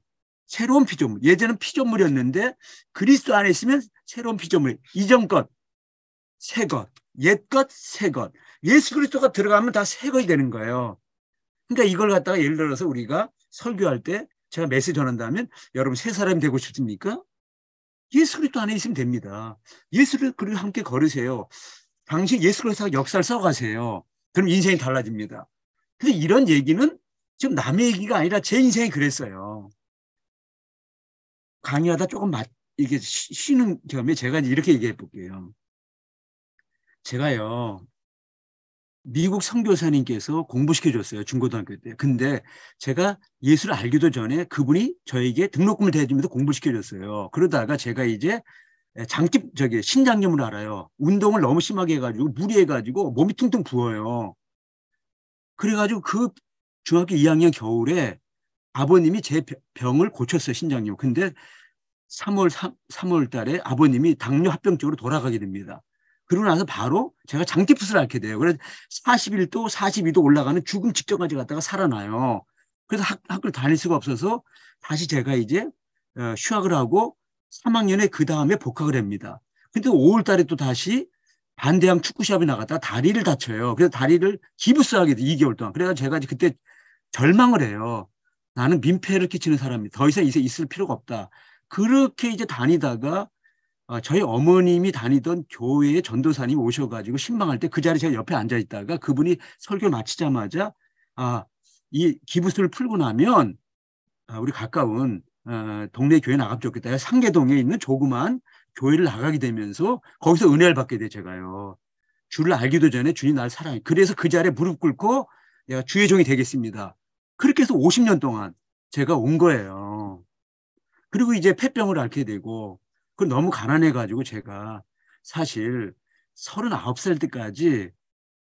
새로운 피조물. 예전은 피조물이었는데 그리스도 안에 있으면 새로운 피조물. 이전 것, 새 것, 옛 것, 새 것. 예수 그리스도가 들어가면 다 새 것이 되는 거예요. 그러니까 이걸 갖다가 예를 들어서 우리가 설교할 때 제가 메시지 전한다면 여러분 새 사람이 되고 싶습니까? 예수 그리스도 안에 있으면 됩니다. 예수를 그리고 함께 걸으세요. 당신 예수 그리스도가 역사를 써가세요. 그럼 인생이 달라집니다. 근데 이런 얘기는 지금 남의 얘기가 아니라 제 인생이 그랬어요. 강의하다 조금 맞, 이게 쉬는 겸에 제가 이렇게 얘기해 볼게요. 제가요, 미국 선교사님께서 공부시켜 줬어요. 중고등학교 때. 근데 제가 예수를 알기도 전에 그분이 저에게 등록금을 대주면서 공부시켜 줬어요. 그러다가 제가 이제 장집, 저기, 신장염을 알아요. 운동을 너무 심하게 해가지고, 무리해가지고, 몸이 퉁퉁 부어요. 그래가지고 그 중학교 2학년 겨울에 아버님이 제 병을 고쳤어요, 신장염. 근데 3월 3, 3월 달에 아버님이 당뇨 합병증으로 돌아가게 됩니다. 그러고 나서 바로 제가 장티푸스를 앓게 돼요. 그래서 41도, 42도 올라가는 죽음 직전까지 갔다가 살아나요. 그래서 학, 학교를 다닐 수가 없어서 다시 제가 이제 어, 휴학을 하고 3학년에 그 다음에 복학을 합니다. 근데 5월 달에 또 다시 반대항 축구 시합에 나갔다 다리를 다쳐요. 그래서 다리를 기부스하게 돼 2개월 동안. 그래서 제가 그때 절망을 해요. 나는 민폐를 끼치는 사람이 더 이상 이제 있을 필요가 없다. 그렇게 이제 다니다가 어, 저희 어머님이 다니던 교회의 전도사님 오셔가지고 신방할 때 그 자리에 제가 옆에 앉아 있다가 그분이 설교 마치자마자 아 이 기부스를 풀고 나면 아, 우리 가까운 어, 동네 교회 나가면 좋겠다. 상계동에 있는 조그만 교회를 나가게 되면서 거기서 은혜를 받게 돼 제가요. 주를 알기도 전에 주님 날 사랑해. 그래서 그 자리에 무릎 꿇고 내가 주의 종이 되겠습니다. 그렇게 해서 50년 동안 제가 온 거예요. 그리고 이제 폐병을 앓게 되고 그 너무 가난해 가지고 제가 사실 39살 때까지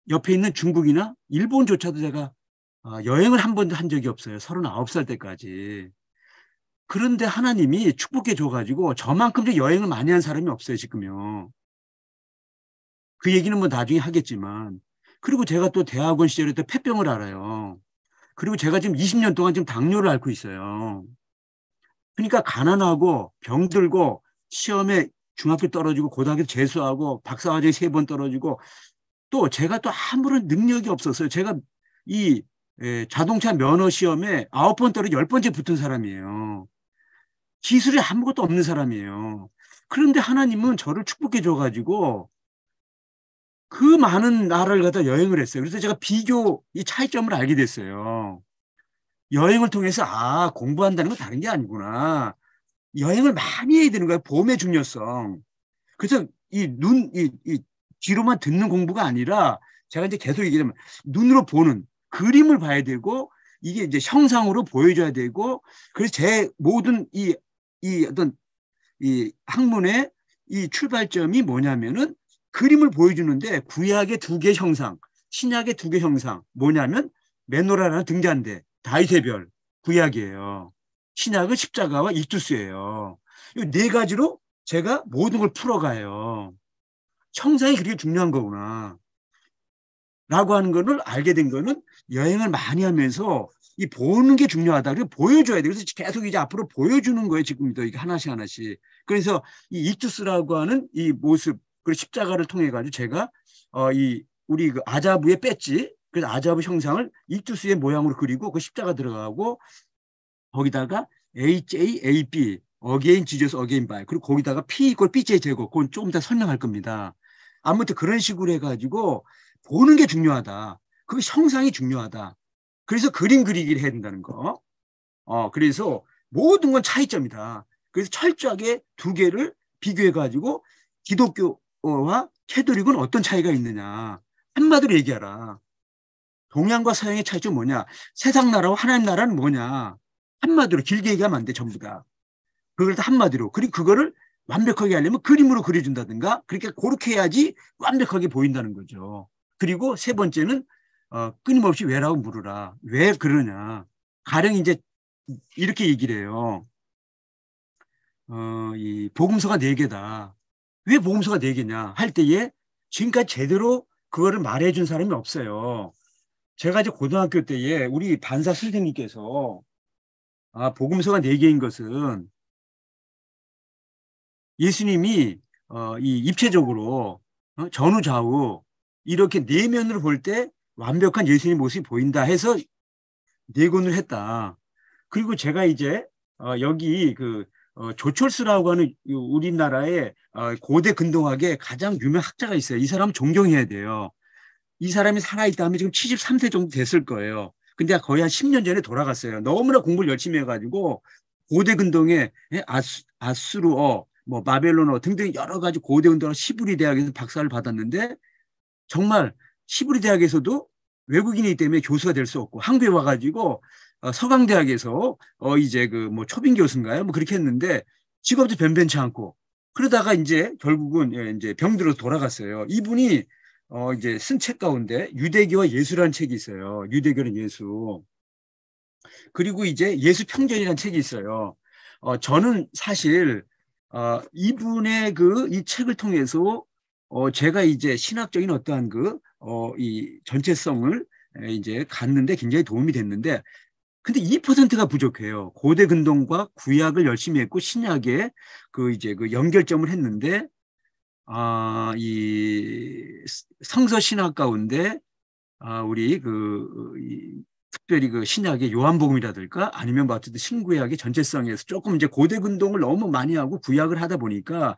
옆에 있는 중국이나 일본조차도 제가 아, 여행을 한 번도 한 적이 없어요. 39살 때까지. 그런데 하나님이 축복해 줘가지고 저만큼 여행을 많이 한 사람이 없어요, 지금요. 그 얘기는 뭐 나중에 하겠지만. 그리고 제가 또 대학원 시절에 또 폐병을 알아요. 그리고 제가 지금 20년 동안 지금 당뇨를 앓고 있어요. 그러니까 가난하고 병들고 시험에 중학교 떨어지고 고등학교 재수하고 박사과정세번 떨어지고 또 제가 또 아무런 능력이 없었어요. 제가 이 자동차 면허 시험에 아홉 번 떨어 열 번째 붙은 사람이에요. 기술이 아무것도 없는 사람이에요. 그런데 하나님은 저를 축복해 줘가지고 그 많은 나라를 갖다 여행을 했어요. 그래서 제가 비교 이 차이점을 알게 됐어요. 여행을 통해서 아 공부한다는 건 다른 게 아니구나. 여행을 많이 해야 되는 거예요. 봄의 중요성. 그래서 이 눈, 이, 이 귀로만 듣는 공부가 아니라 제가 이제 계속 얘기하면 눈으로 보는 그림을 봐야 되고 이게 이제 형상으로 보여줘야 되고 그래서 제 모든 이이 어떤 이 학문의 이 출발점이 뭐냐면은 그림을 보여주는데 구약의 두 개 형상, 신약의 두 개 형상 뭐냐면 메노라라는 등잔대, 다이세별 구약이에요. 신약은 십자가와 이투스예요. 이 네 가지로 제가 모든 걸 풀어가요. 형상이 그렇게 중요한 거구나. 라고 하는 것을 알게 된 거는 여행을 많이 하면서 이 보는 게 중요하다. 그리고 보여줘야 돼. 그래서 계속 이제 앞으로 보여주는 거예요. 지금도 이게 하나씩 하나씩. 그래서 이 이투스라고 하는 이 모습, 그리고 십자가를 통해 가지고 제가 어, 이 우리 그 아자부의 배지, 그래서 아자부 형상을 이투스의 모양으로 그리고 그 십자가 들어가고 거기다가 HAAB, 어게인 지저스 어게인 바이 그리고 거기다가 P 이걸 BJ 제곱 그건 조금 이따 설명할 겁니다. 아무튼 그런 식으로 해가지고 보는 게 중요하다. 그 형상이 중요하다. 그래서 그림 그리기를 해야 된다는 거. 어, 그래서 모든 건 차이점이다. 그래서 철저하게 두 개를 비교해가지고 기독교와 캐도릭은 어떤 차이가 있느냐. 한마디로 얘기하라. 동양과 서양의 차이점 뭐냐. 세상 나라와 하나님 나라는 뭐냐. 한마디로 길게 얘기하면 안 돼, 전부 다. 그걸 다 한마디로. 그리고 그거를 완벽하게 하려면 그림으로 그려준다든가, 그렇게 그렇게 해야지 완벽하게 보인다는 거죠. 그리고 세 번째는 어, 끊임없이 왜라고 물으라. 왜 그러냐. 가령 이제 이렇게 얘기를 해요. 어, 이 복음서가 네 개다. 왜 복음서가 네 개냐 할 때에 지금까지 제대로 그거를 말해준 사람이 없어요. 제가 이제 고등학교 때에 우리 반사 선생님께서 아, 복음서가 네 개인 것은 예수님이 어, 이 입체적으로 어, 전후 좌우 이렇게 네 면으로 볼때 완벽한 예수님 모습이 보인다 해서 내곤을 했다. 그리고 제가 이제 어, 여기 그 어, 조철수라고 하는 우리나라의 어, 고대 근동학의 가장 유명 학자가 있어요. 이 사람 존경해야 돼요. 이 사람이 살아있다면 지금 73세 정도 됐을 거예요. 근데 거의 한 10년 전에 돌아갔어요. 너무나 공부를 열심히 해가지고 고대 근동의 예, 아수, 아수르어, 뭐 바벨론어 등등 여러 가지 고대 운동어 시부리 대학에서 박사를 받았는데 정말 시부리 대학에서도 외국인이기 때문에 교수가 될 수 없고 한국에 와가지고 어, 서강대학에서 어 이제 그 뭐 초빙 교수인가요? 뭐 그렇게 했는데 직업도 변변치 않고 그러다가 이제 결국은 예, 이제 병들어 돌아갔어요. 이분이 어 이제 쓴 책 가운데 유대교와 예수라는 책이 있어요. 유대교는 예수. 그리고 이제 예수 평전이라는 책이 있어요. 어 저는 사실 어 이분의 그 이 책을 통해서 어, 제가 이제 신학적인 어떠한 그, 어, 이 전체성을 이제 갖는데 굉장히 도움이 됐는데, 근데 2%가 부족해요. 고대 근동과 구약을 열심히 했고, 신약에 그 이제 그 연결점을 했는데, 아, 이 성서 신학 가운데, 아, 우리 그, 이, 특별히 그 신약의 요한복음이라든가 아니면 봤을 때 그 신구약의 전체성에서 조금 이제 고대 근동을 너무 많이 하고 구약을 하다 보니까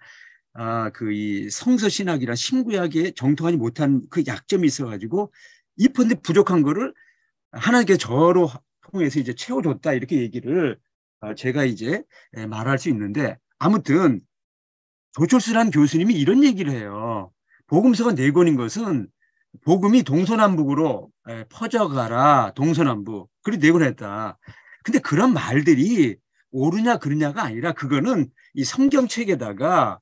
아, 그 이 성서 신학이란 신구약에 정통하지 못한 그 약점이 있어가지고 이펀드 부족한 거를 하나님께 저로 통해서 이제 채워줬다 이렇게 얘기를 아, 제가 이제 예, 말할 수 있는데 아무튼 조철수란 교수님이 이런 얘기를 해요. 복음서가 네 권인 것은 복음이 동서남북으로 예, 퍼져가라 동서남북 그리고 네 권했다. 근데 그런 말들이 옳으냐 그르냐가 아니라 그거는 이 성경책에다가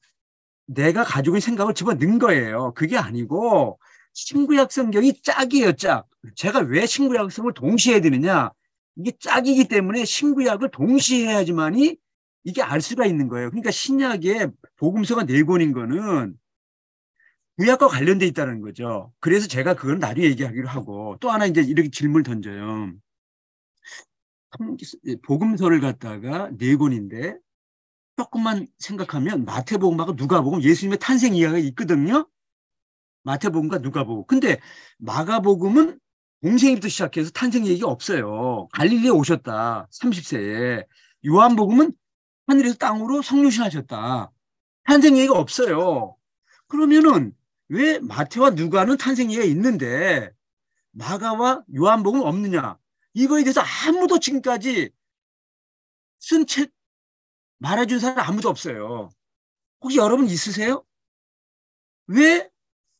내가 가지고 있는 생각을 집어넣은 거예요. 그게 아니고 신구약 성경이 짝이에요, 짝. 제가 왜 신구약 성을 동시에 되느냐 이게 짝이기 때문에 신구약을 동시에 해야지만이 이게 알 수가 있는 거예요. 그러니까 신약의 복음서가 네 권인 거는 구약과 관련돼 있다는 거죠. 그래서 제가 그건 나중에 얘기하기로 하고 또 하나 이제 이렇게 질문을 던져요. 예, 복음서를 갖다가 네 권인데 조금만 생각하면 마태복음하고 누가복음 예수님의 탄생 이야기가 있거든요. 마태복음과 누가복음. 근데 마가복음은 공생일부터 시작해서 탄생 얘기 없어요. 갈릴리에 오셨다. 30세에. 요한복음은 하늘에서 땅으로 성류신하셨다. 탄생 얘기가 없어요. 그러면은 왜 마태와 누가는 탄생 얘기가 있는데 마가와 요한복음 없느냐? 이거에 대해서 아무도 지금까지 쓴 책, 말해준 사람 아무도 없어요. 혹시 여러분 있으세요? 왜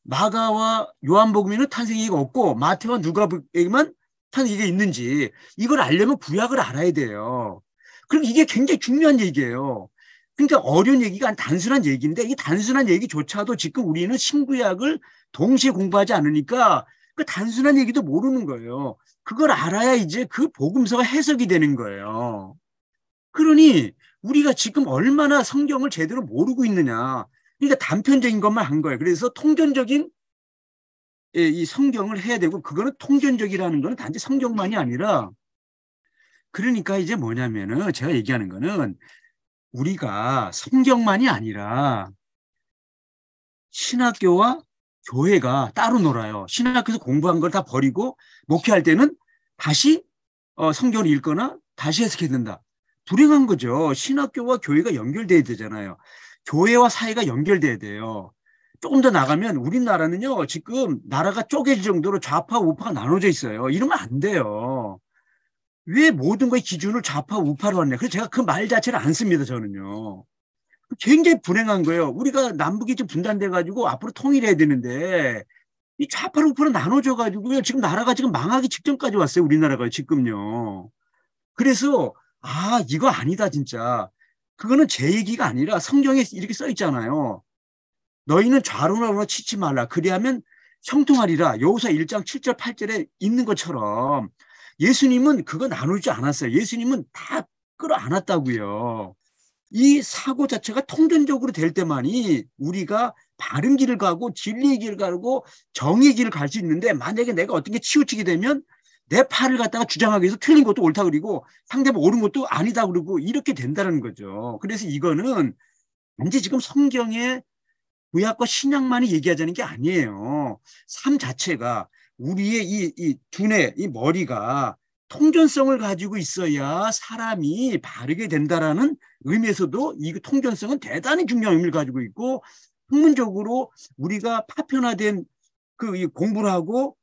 마가와 요한복음에는 탄생기가 없고 마태와 누가에게만 탄생기가 있는지 이걸 알려면 구약을 알아야 돼요. 그럼 이게 굉장히 중요한 얘기예요. 그러니까 어려운 얘기가 단순한 얘기인데 이 단순한 얘기조차도 지금 우리는 신구약을 동시에 공부하지 않으니까 그 단순한 얘기도 모르는 거예요. 그걸 알아야 이제 그 복음서가 해석이 되는 거예요. 그러니 우리가 지금 얼마나 성경을 제대로 모르고 있느냐. 그러니까 단편적인 것만 한 거예요. 그래서 통전적인 예, 이 성경을 해야 되고 그거는 통전적이라는 거는 단지 성경만이 아니라 그러니까 이제 뭐냐면은 제가 얘기하는 거는 우리가 성경만이 아니라 신학교와 교회가 따로 놀아요. 신학교에서 공부한 걸 다 버리고 목회할 때는 다시 어, 성경을 읽거나 다시 해석해야 된다. 불행한 거죠. 신학교와 교회가 연결돼야 되잖아요. 교회와 사회가 연결돼야 돼요. 조금 더 나가면 우리나라는요, 지금 나라가 쪼개질 정도로 좌파, 우파가 나눠져 있어요. 이러면 안 돼요. 왜 모든 거의 기준을 좌파, 우파로 하냐. 그래서 제가 그 말 자체를 안 씁니다, 저는요. 굉장히 불행한 거예요. 우리가 남북이 지금 분단돼가지고 앞으로 통일해야 되는데, 이 좌파로 우파로 나눠져가지고요, 지금 나라가 지금 망하기 직전까지 왔어요, 우리나라가 지금요. 그래서 아, 이거 아니다, 진짜. 그거는 제 얘기가 아니라 성경에 이렇게 써 있잖아요. 너희는 좌로나 우로 치지 말라. 그리하면 형통하리라. 여호사 1장 7절 8절에 있는 것처럼 예수님은 그거 나누지 않았어요. 예수님은 다 끌어안았다고요. 이 사고 자체가 통전적으로 될 때만이 우리가 바른 길을 가고 진리의 길을 가고 정의 의 길을 갈 수 있는데 만약에 내가 어떤 게 치우치게 되면 내 팔을 갖다가 주장하기 위해서 틀린 것도 옳다 그리고 상대방 옳은 것도 아니다 그러고 이렇게 된다는 거죠. 그래서 이거는 단지 지금 성경의 구약과 신약만이 얘기하자는 게 아니에요. 삶 자체가 우리의 이, 이 두뇌, 이 머리가 통전성을 가지고 있어야 사람이 바르게 된다라는 의미에서도 이 통전성은 대단히 중요한 의미를 가지고 있고 학문적으로 우리가 파편화된 그 공부를 하고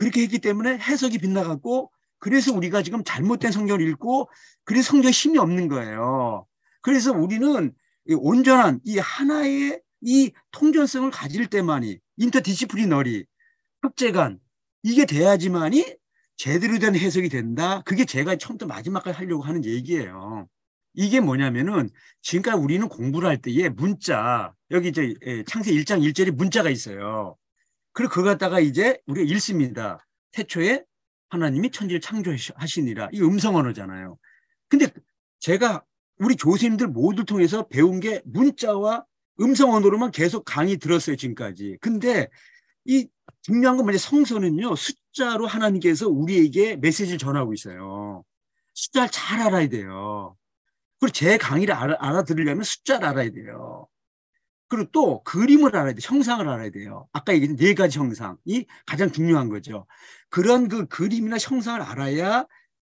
그렇게 했기 때문에 해석이 빗나갔고 그래서 우리가 지금 잘못된 성경을 읽고 그래서 성경에 힘이 없는 거예요. 그래서 우리는 이 온전한 이 하나의 이 통전성을 가질 때만이 인터디시플리너리 협재간 이게 돼야지만이 제대로 된 해석이 된다. 그게 제가 처음부터 마지막까지 하려고 하는 얘기예요. 이게 뭐냐면은 지금까지 우리는 공부를 할 때에 문자 여기 이제 예, 창세 1장 1절에 문자가 있어요. 그리고 그거 갖다가 이제 우리가 읽습니다. 태초에 하나님이 천지를 창조하시니라. 이 음성 언어잖아요. 근데 제가 우리 교수님들 모두 통해서 배운 게 문자와 음성 언어로만 계속 강의 들었어요, 지금까지. 근데 이 중요한 건 뭐냐, 성서는요, 숫자로 하나님께서 우리에게 메시지를 전하고 있어요. 숫자를 잘 알아야 돼요. 그리고 제 강의를 알아, 들으려면 숫자를 알아야 돼요. 그리고 또 그림을 알아야 돼. 형상을 알아야 돼요. 아까 얘기한 네 가지 형상이 가장 중요한 거죠. 그런 그 그림이나 형상을 알아야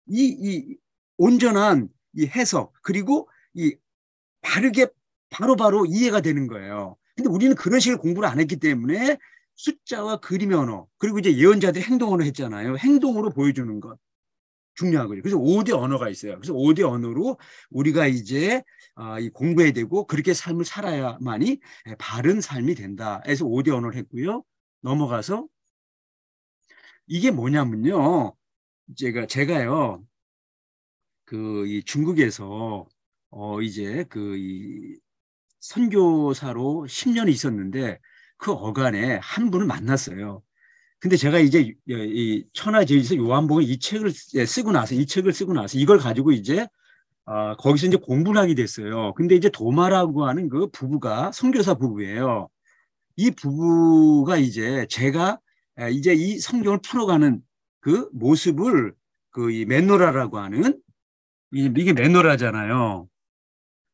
이, 이 온전한 이 해석, 그리고 이 바르게 바로바로 바로 이해가 되는 거예요. 근데 우리는 그런 식의 공부를 안 했기 때문에 숫자와 그림의 언어, 그리고 이제 예언자들 행동으로 했잖아요. 행동으로 보여주는 것. 중요한 거죠. 그래서 오대 언어가 있어요. 그래서 오대 언어로 우리가 이제 아, 이 공부해야 되고 그렇게 삶을 살아야만이 예, 바른 삶이 된다. 해서 오대 언어를 했고요. 넘어가서 이게 뭐냐면요. 제가 제가요. 그이 중국에서 어 이제 그이 선교사로 10년 있었는데 그 어간에 한 분을 만났어요. 근데 제가 이제 이 천하제일서 요한복음 이 책을 예, 쓰고 나서 이 책을 쓰고 나서 이걸 가지고 이제 아, 거기서 이제 공부를 하게 됐어요. 근데 이제 도마라고 하는 그 부부가 선교사 부부예요. 이 부부가 이제 제가 아, 이제 이 성경을 풀어가는 그 모습을 그 이 맨노라라고 하는 이게 맨노라잖아요.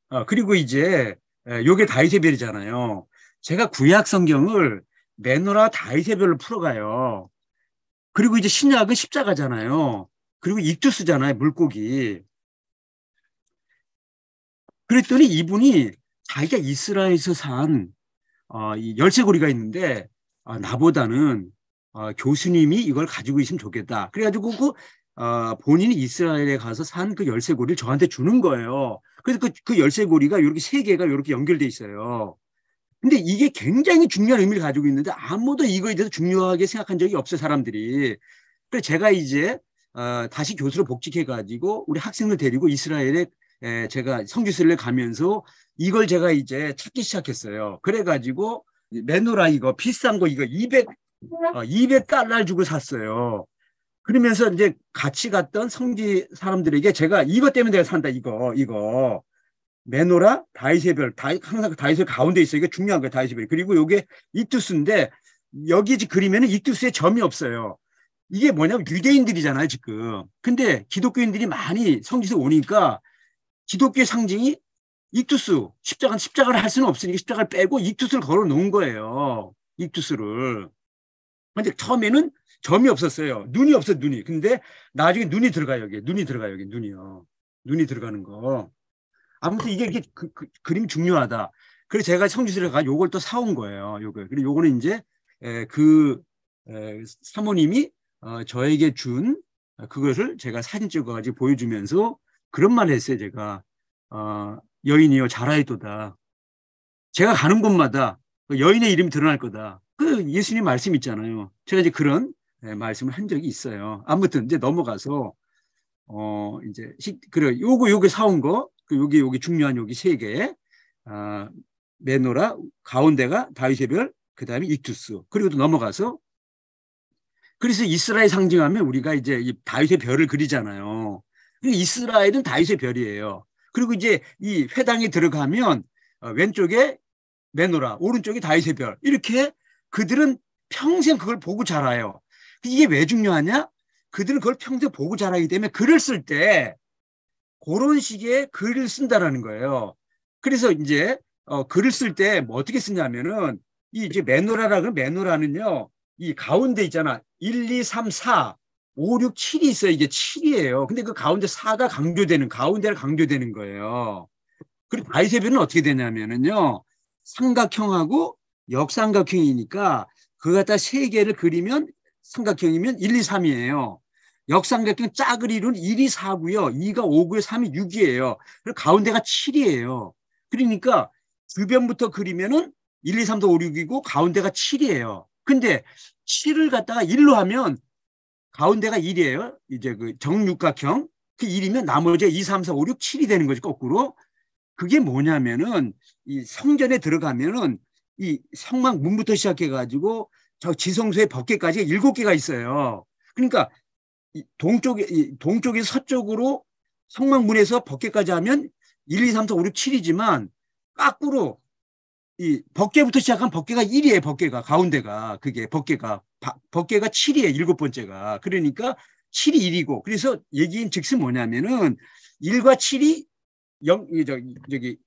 아, 그리고 이제 예, 요게 다이세벨이잖아요. 제가 구약 성경을 메노라 다이세별로 풀어가요. 그리고 이제 신약은 십자가잖아요. 그리고 익투스잖아요, 물고기. 그랬더니 이분이 자기가 이스라엘에서 산 어, 이 열쇠고리가 있는데 어, 나보다는 어, 교수님이 이걸 가지고 있으면 좋겠다. 그래가지고 그 어, 본인이 이스라엘에 가서 산 그 열쇠고리를 저한테 주는 거예요. 그래서 그, 그 열쇠고리가 이렇게 세 개가 이렇게 연결돼 있어요. 근데 이게 굉장히 중요한 의미를 가지고 있는데 아무도 이거에 대해서 중요하게 생각한 적이 없어요, 사람들이. 그래서 제가 이제 어, 다시 교수로 복직해가지고 우리 학생을 데리고 이스라엘에 에, 제가 성지순례 가면서 이걸 제가 이제 찾기 시작했어요. 그래가지고 메노라 이거 비싼 거 이거 200, 어, 200달러 를 주고 샀어요. 그러면서 이제 같이 갔던 성지 사람들에게 제가 이것 때문에 내가 산다, 이거, 이거. 메노라, 다이세 별, 다이, 항상 그 다윗의 가운데 있어요. 이게 중요한 거예요, 다윗의 별. 그리고 이게 이투스인데 여기 그림에는 이투스에 점이 없어요. 이게 뭐냐면 유대인들이잖아요, 지금. 근데 기독교인들이 많이 성지에 오니까 기독교의 상징이 이투스, 십자가, 십자가를 할 수는 없으니까 십자가를 빼고 이투스를 걸어 놓은 거예요. 이투스를. 근데 처음에는 점이 없었어요. 눈이 없어, 눈이. 근데 나중에 눈이 들어가요, 여기. 눈이 들어가요, 여기. 눈이요. 눈이 들어가는 거. 아무튼 이게, 이게 그, 그, 그림이 중요하다. 그래서 제가 청주시를 가 요걸 또 사온 거예요. 요걸. 그리고 요거는 이제 에, 그 에, 사모님이 어, 저에게 준 어, 그것을 제가 사진 찍어가지고 보여주면서 그런 말을 했어요. 제가 어, 여인이요 잘하이도다. 제가 가는 곳마다 그 여인의 이름이 드러날 거다. 그 예수님 말씀 있잖아요. 제가 이제 그런 네, 말씀을 한 적이 있어요. 아무튼 이제 넘어가서 어 이제 식 그래 요거 요거 사온 거그 여기 여기 중요한 여기 세 개. 아, 메노라 가운데가 다윗의 별, 그다음에 이투스. 그리고 또 넘어가서 그래서 이스라엘 상징하면 우리가 이제 이 다윗의 별을 그리잖아요. 이스라엘은 다윗의 별이에요. 그리고 이제 이 회당에 들어가면 어, 왼쪽에 메노라, 오른쪽에 다윗의 별. 이렇게 그들은 평생 그걸 보고 자라요. 이게 왜 중요하냐? 그들은 그걸 평생 보고 자라기 때문에 글을 쓸때 그런 식의 글을 쓴다라는 거예요. 그래서 이제 어, 글을 쓸때뭐 어떻게 쓰냐면은 이 이제 메노라라 그 메노라는요. 이 가운데 있잖아. 1, 2, 3, 4, 5, 6, 7이 있어요. 이게 7이에요. 근데 그 가운데 4가 강조되는 가운데를 강조되는 거예요. 그리고 바이세비는 어떻게 되냐면은요. 삼각형하고 역삼각형이니까 그 갖다 세 개를 그리면 삼각형이면 1, 2, 3이에요. 역삼각형 짝을 이룬 1이 4고요. 2가 5고요. 3이 6이에요. 그리고 가운데가 7이에요. 그러니까 주변부터 그리면은 1, 2, 3, 도 5, 6이고 가운데가 7이에요. 근데 7을 갖다가 1로 하면 가운데가 1이에요. 이제 그 정육각형. 그 1이면 나머지 2, 3, 4, 5, 6, 7이 되는 거죠. 거꾸로. 그게 뭐냐면은 이 성전에 들어가면은 이 성막 문부터 시작해 가지고 저 지성소의 벗계까지 일곱 개가 있어요. 그러니까 동쪽이 동쪽이 서쪽으로 성막문에서 벗개까지 하면 1, 2, 3, 4, 5, 6, 7이지만 깎꾸로 이 법계부터 시작한 벗개가 1이에요. 법계가 가운데가 그게 벗개가 법계가 7이에요. 일곱 번째가 그러니까 7이 1이고 그래서 얘기인 즉슨 뭐냐면은 1과 7이 영 저기, 저기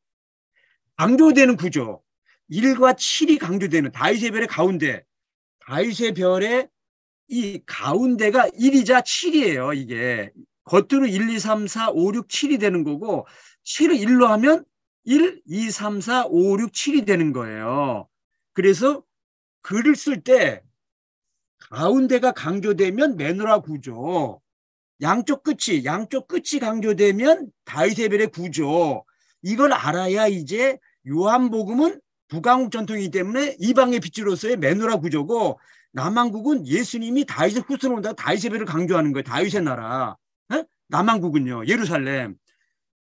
강조되는 구조 1과 7이 강조되는 다이세별의 가운데 다이세별의 이 가운데가 1이자 7이에요. 이게 겉으로 1, 2, 3, 4, 5, 6, 7이 되는 거고 7을 1로 하면 1, 2, 3, 4, 5, 6, 7이 되는 거예요. 그래서 글을 쓸 때 가운데가 강조되면 매누라 구조, 양쪽 끝이 양쪽 끝이 강조되면 다윗세벨의 구조. 이걸 알아야 이제 요한복음은 부강욱 전통이기 때문에 이방의 빛으로서의 매누라 구조고 남한국은 예수님이 다윗의 후손으로 온다. 다윗의 배를 강조하는 거예요. 다윗의 나라. 에? 예? 남한국은요. 예루살렘.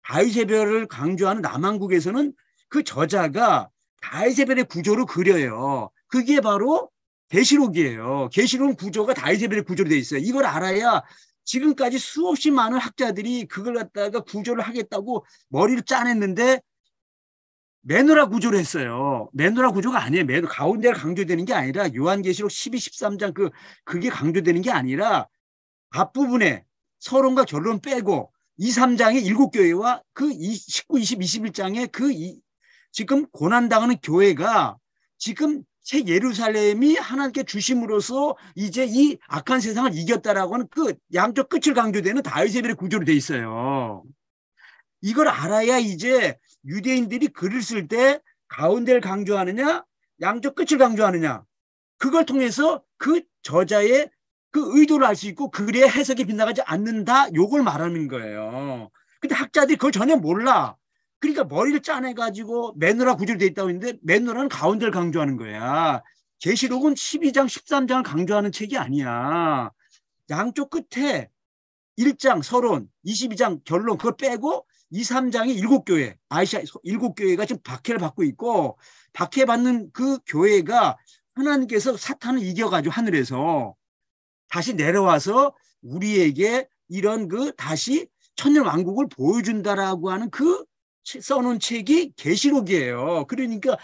다윗의 배를 강조하는 남한국에서는 그 저자가 다윗의 배의 구조를 그려요. 그게 바로 계시록이에요. 계시록 구조가 다윗의 배의 구조로 되어 있어요. 이걸 알아야 지금까지 수없이 많은 학자들이 그걸 갖다가 구조를 하겠다고 머리를 짜냈는데 매누라 구조를 했어요. 매누라 구조가 아니에요. 매누 가운데를 강조되는 게 아니라 요한계시록 12, 13장 그 그게 강조되는 게 아니라 앞부분에 서론과 결론 빼고 2, 3장의 일곱 교회와 그 19, 20, 21장의 그 이, 지금 고난당하는 교회가 지금 새 예루살렘이 하나님께 주심으로써 이제 이 악한 세상을 이겼다라고 하는 그 양쪽 끝을 강조되는 다윗의 별의 구조로 돼 있어요. 이걸 알아야 이제 유대인들이 글을 쓸 때 가운데를 강조하느냐 양쪽 끝을 강조하느냐 그걸 통해서 그 저자의 그 의도를 알 수 있고 글의 해석이 빗나가지 않는다 요걸 말하는 거예요. 근데 학자들이 그걸 전혀 몰라. 그러니까 머리를 짜내 가지고 매너라 구절어 있다고 했는데 매너라는 가운데를 강조하는 거야. 제시록은 12장 13장을 강조하는 책이 아니야. 양쪽 끝에 1장 서론, 22장 결론 그걸 빼고 이 3장이 일곱 교회, 아시아 일곱 교회가 지금 박해를 받고 있고 박해받는 그 교회가 하나님께서 사탄을 이겨가지고 하늘에서 다시 내려와서 우리에게 이런 그 다시 천년 왕국을 보여준다라고 하는 그 써놓은 책이 계시록이에요. 그러니까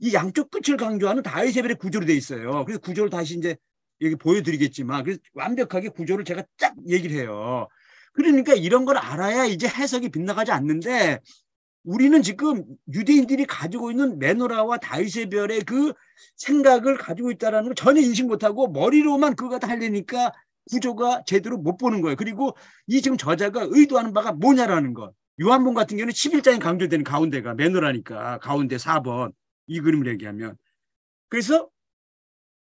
이 양쪽 끝을 강조하는 다이 세벨의 구조로 돼 있어요. 그래서 구조를 다시 이제 여기 보여드리겠지만 그래서 완벽하게 구조를 제가 쫙 얘기를 해요. 그러니까 이런 걸 알아야 이제 해석이 빗나가지 않는데 우리는 지금 유대인들이 가지고 있는 메노라와 다윗의 별의 그 생각을 가지고 있다라는 걸 전혀 인식 못하고 머리로만 그거 달리니까 구조가 제대로 못 보는 거예요. 그리고 이 지금 저자가 의도하는 바가 뭐냐라는 것. 요한봉 같은 경우는 11장에 강조되는 가운데가 메노라니까 가운데 4번 이 그림을 얘기하면 그래서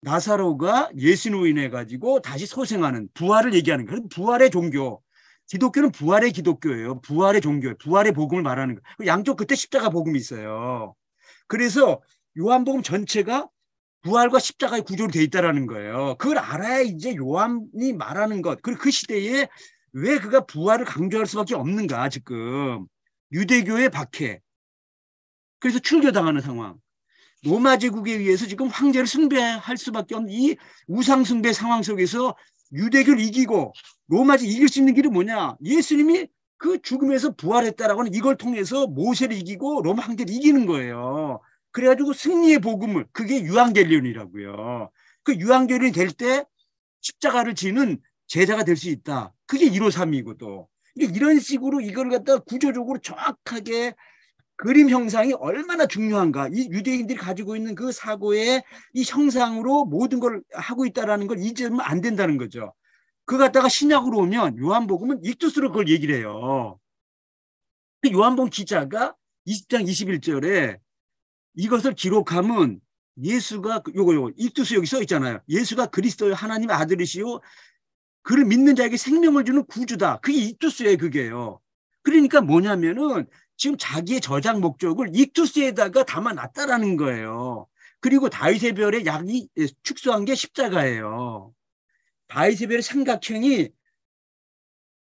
나사로가 예수로 인해 가지고 다시 소생하는 부활을 얘기하는 거예요. 부활의 종교. 기독교는 부활의 기독교예요. 부활의 종교예요. 부활의 복음을 말하는 거. 그 양쪽 그때 십자가 복음이 있어요. 그래서 요한복음 전체가 부활과 십자가의 구조로 돼 있다라는 거예요. 그걸 알아야 이제 요한이 말하는 것. 그리고 그 시대에 왜 그가 부활을 강조할 수밖에 없는가 지금 유대교의 박해. 그래서 출교당하는 상황. 로마 제국에 의해서 지금 황제를 숭배할 수밖에 없는 이 우상 숭배 상황 속에서 유대교를 이기고 로마지 이길 수 있는 길이 뭐냐? 예수님이 그 죽음에서 부활했다라고 하는 이걸 통해서 모세를 이기고 로마 황제를 이기는 거예요. 그래가지고 승리의 복음을 그게 유 a n g 이라고요그유 a n g 겔될때 십자가를 지는 제자가 될 수 있다. 그게 153이고 또. 이런 식으로 이걸 갖다 구조적으로 정확하게 그림 형상이 얼마나 중요한가 이 유대인들이 가지고 있는 그 사고의 이 형상으로 모든 걸 하고 있다라는 걸 잊으면 안 된다는 거죠. 그 갖다가 신약으로 오면 요한복음은 익두스로 그걸 얘기를 해요. 그 요한복 음 기자가 20장 21절에 이것을 기록함은 예수가 그 요거 요거 익두스 여기 써 있잖아요. 예수가 그리스도의 하나님 의아들이시오 그를 믿는 자에게 생명을 주는 구주다. 그게 익두스예요, 그게요. 그러니까 뭐냐면은 지금 자기의 저장 목적을 익투스에다가 담아놨다라는 거예요. 그리고 다윗의 별의 약이 예, 축소한 게 십자가예요. 다윗의 별의 삼각형이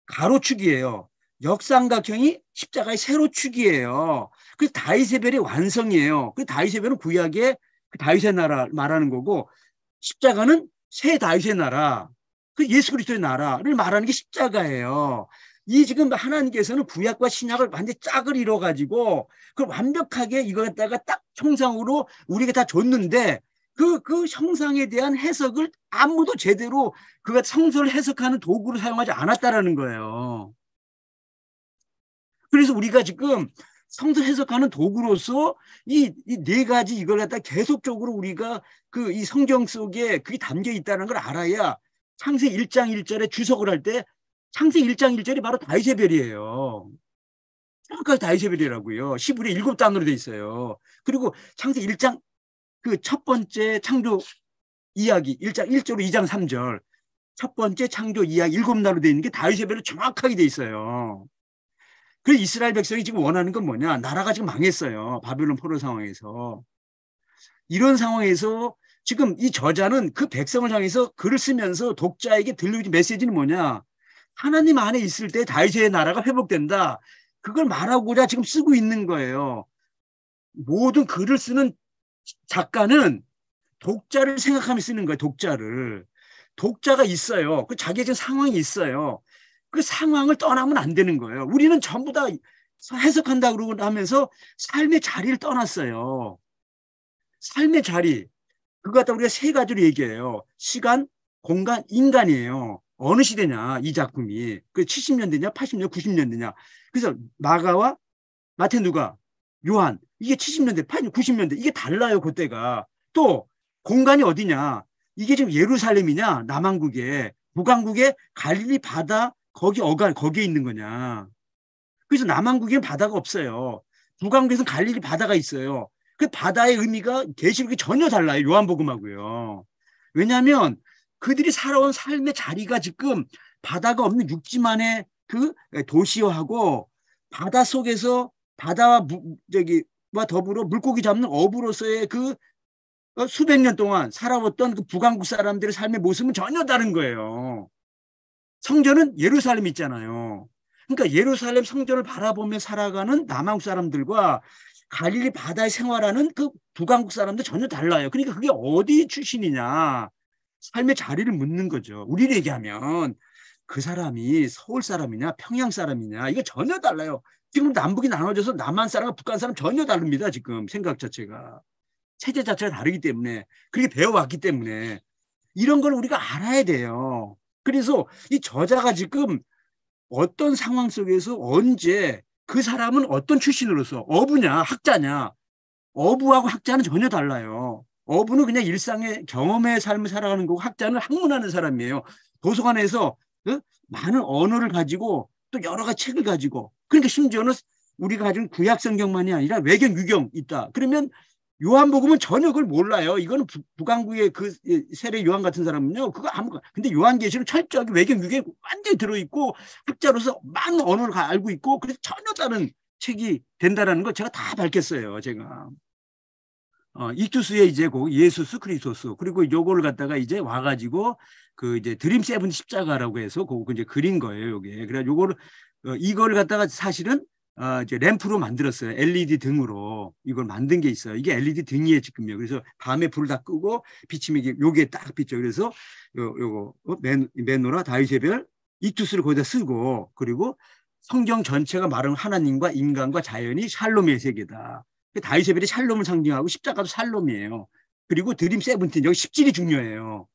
가로축이에요. 역삼각형이 십자가의 세로축이에요. 그 다윗의 별의 완성이에요. 그 다윗의 별은 구약의 그 다윗의 나라 말하는 거고 십자가는 새 다윗의 나라, 그 예수 그리스도의 나라를 말하는 게 십자가예요. 이 지금 하나님께서는 구약과 신약을 완전히 짝을 이뤄가지고 그걸 완벽하게 이거 갖다가 딱 형상으로 우리가 다 줬는데 그, 그 형상에 대한 해석을 아무도 제대로 그가 성서를 해석하는 도구를 사용하지 않았다라는 거예요. 그래서 우리가 지금 성서 해석하는 도구로서 이 네 가지 이걸 갖다 계속적으로 우리가 그 이 성경 속에 그게 담겨 있다는 걸 알아야 창세 1장 1절에 주석을 할때 창세 1장 1절이 바로 다윗의 별이에요. 정확하게 다윗의 별이라고요. 시부리 일곱 단으로 돼 있어요. 그리고 창세 1장 그 첫 번째 창조 이야기 1장 1절로 2장 3절 첫 번째 창조 이야기 일곱 으로돼 있는 게 다윗의 별로 정확하게 돼 있어요. 그 이스라엘 백성이 지금 원하는 건 뭐냐? 나라가 지금 망했어요. 바빌론 포로 상황에서. 이런 상황에서 지금 이 저자는 그 백성을 향해서 글을 쓰면서 독자에게 들려주는 메시지는 뭐냐? 하나님 안에 있을 때 다윗의 나라가 회복된다. 그걸 말하고자 지금 쓰고 있는 거예요. 모든 글을 쓰는 작가는 독자를 생각하며 쓰는 거예요. 독자를. 독자가 있어요. 그 자기의 지금 상황이 있어요. 그 상황을 떠나면 안 되는 거예요. 우리는 전부 다 해석한다 그러고 하면서 삶의 자리를 떠났어요. 삶의 자리. 그거 갖다 우리가 세 가지로 얘기해요. 시간, 공간, 인간이에요. 어느 시대냐 이 작품이 그 70년대냐 80년 90년대냐 그래서 마가와 마태누가 요한 이게 70년대 80 90년대 이게 달라요 그때가 또 공간이 어디냐 이게 지금 예루살렘이냐 남한국에 북한국에 갈릴리 바다 거기 어간 거기에 있는 거냐 그래서 남한국에는 바다가 없어요 북한국에서는 갈릴리 바다가 있어요 그 바다의 의미가 계시록이 전혀 달라요 요한복음하고요 왜냐하면 그들이 살아온 삶의 자리가 지금 바다가 없는 육지만의 그 도시화하고 바다 속에서 바다와 무, 저기와 더불어 물고기 잡는 어부로서의 그 어, 수백 년 동안 살아왔던 그부강국 사람들의 삶의 모습은 전혀 다른 거예요. 성전은 예루살렘 있잖아요. 그러니까 예루살렘 성전을 바라보며 살아가는 남한국 사람들과 갈릴리 바다의 생활하는 그부강국 사람들 전혀 달라요. 그러니까 그게 어디 출신이냐. 삶의 자리를 묻는 거죠. 우리를 얘기하면 그 사람이 서울 사람이냐 평양 사람이냐 이거 전혀 달라요. 지금 남북이 나눠져서 남한 사람과 북한 사람 전혀 다릅니다. 지금 생각 자체가 체제 자체가 다르기 때문에 그렇게 배워왔기 때문에 이런 걸 우리가 알아야 돼요. 그래서 이 저자가 지금 어떤 상황 속에서 언제 그 사람은 어떤 출신으로서 어부냐 학자냐 어부하고 학자는 전혀 달라요. 어부는 그냥 일상의 경험의 삶을 살아가는 거고 학자는 학문하는 사람이에요. 도서관에서 그 많은 언어를 가지고 또 여러 가지 책을 가지고 그러니까 심지어는 우리가 가진 구약 성경만이 아니라 외경 유경 있다. 그러면 요한복음은 전혀 그걸 몰라요. 이거는 부, 북한국의 그 예, 세례 요한 같은 사람은요. 그거 아무 근데 요한계시는 철저하게 외경 유경 완전히 들어 있고 학자로서 많은 언어를 알고 있고 그래서 전혀 다른 책이 된다라는 걸 제가 다 밝혔어요. 제가. 어, 이투스의 이제 곡 예수스 크리소스 그리고 요거를 갖다가 이제 와가지고 그 이제 드림 세븐 십자가라고 해서 그거 이제 그린 거예요 요게 그래 요거를 어, 이걸 갖다가 사실은 어, 이제 램프로 만들었어요 LED 등으로 이걸 만든 게 있어요 이게 LED 등이에요 지금요 그래서 밤에 불 다 끄고 비치면 이게 요게 딱 비죠 그래서 요 요거 어, 맨 맨노라 다윗의별 이투스를 거기다 쓰고 그리고 성경 전체가 말하는 하나님과 인간과 자연이 샬롬의 세계다. 그 다이세벨이 샬롬을 상징하고 십자가도 샬롬이에요. 그리고 드림 세븐틴 여기 17이 중요해요.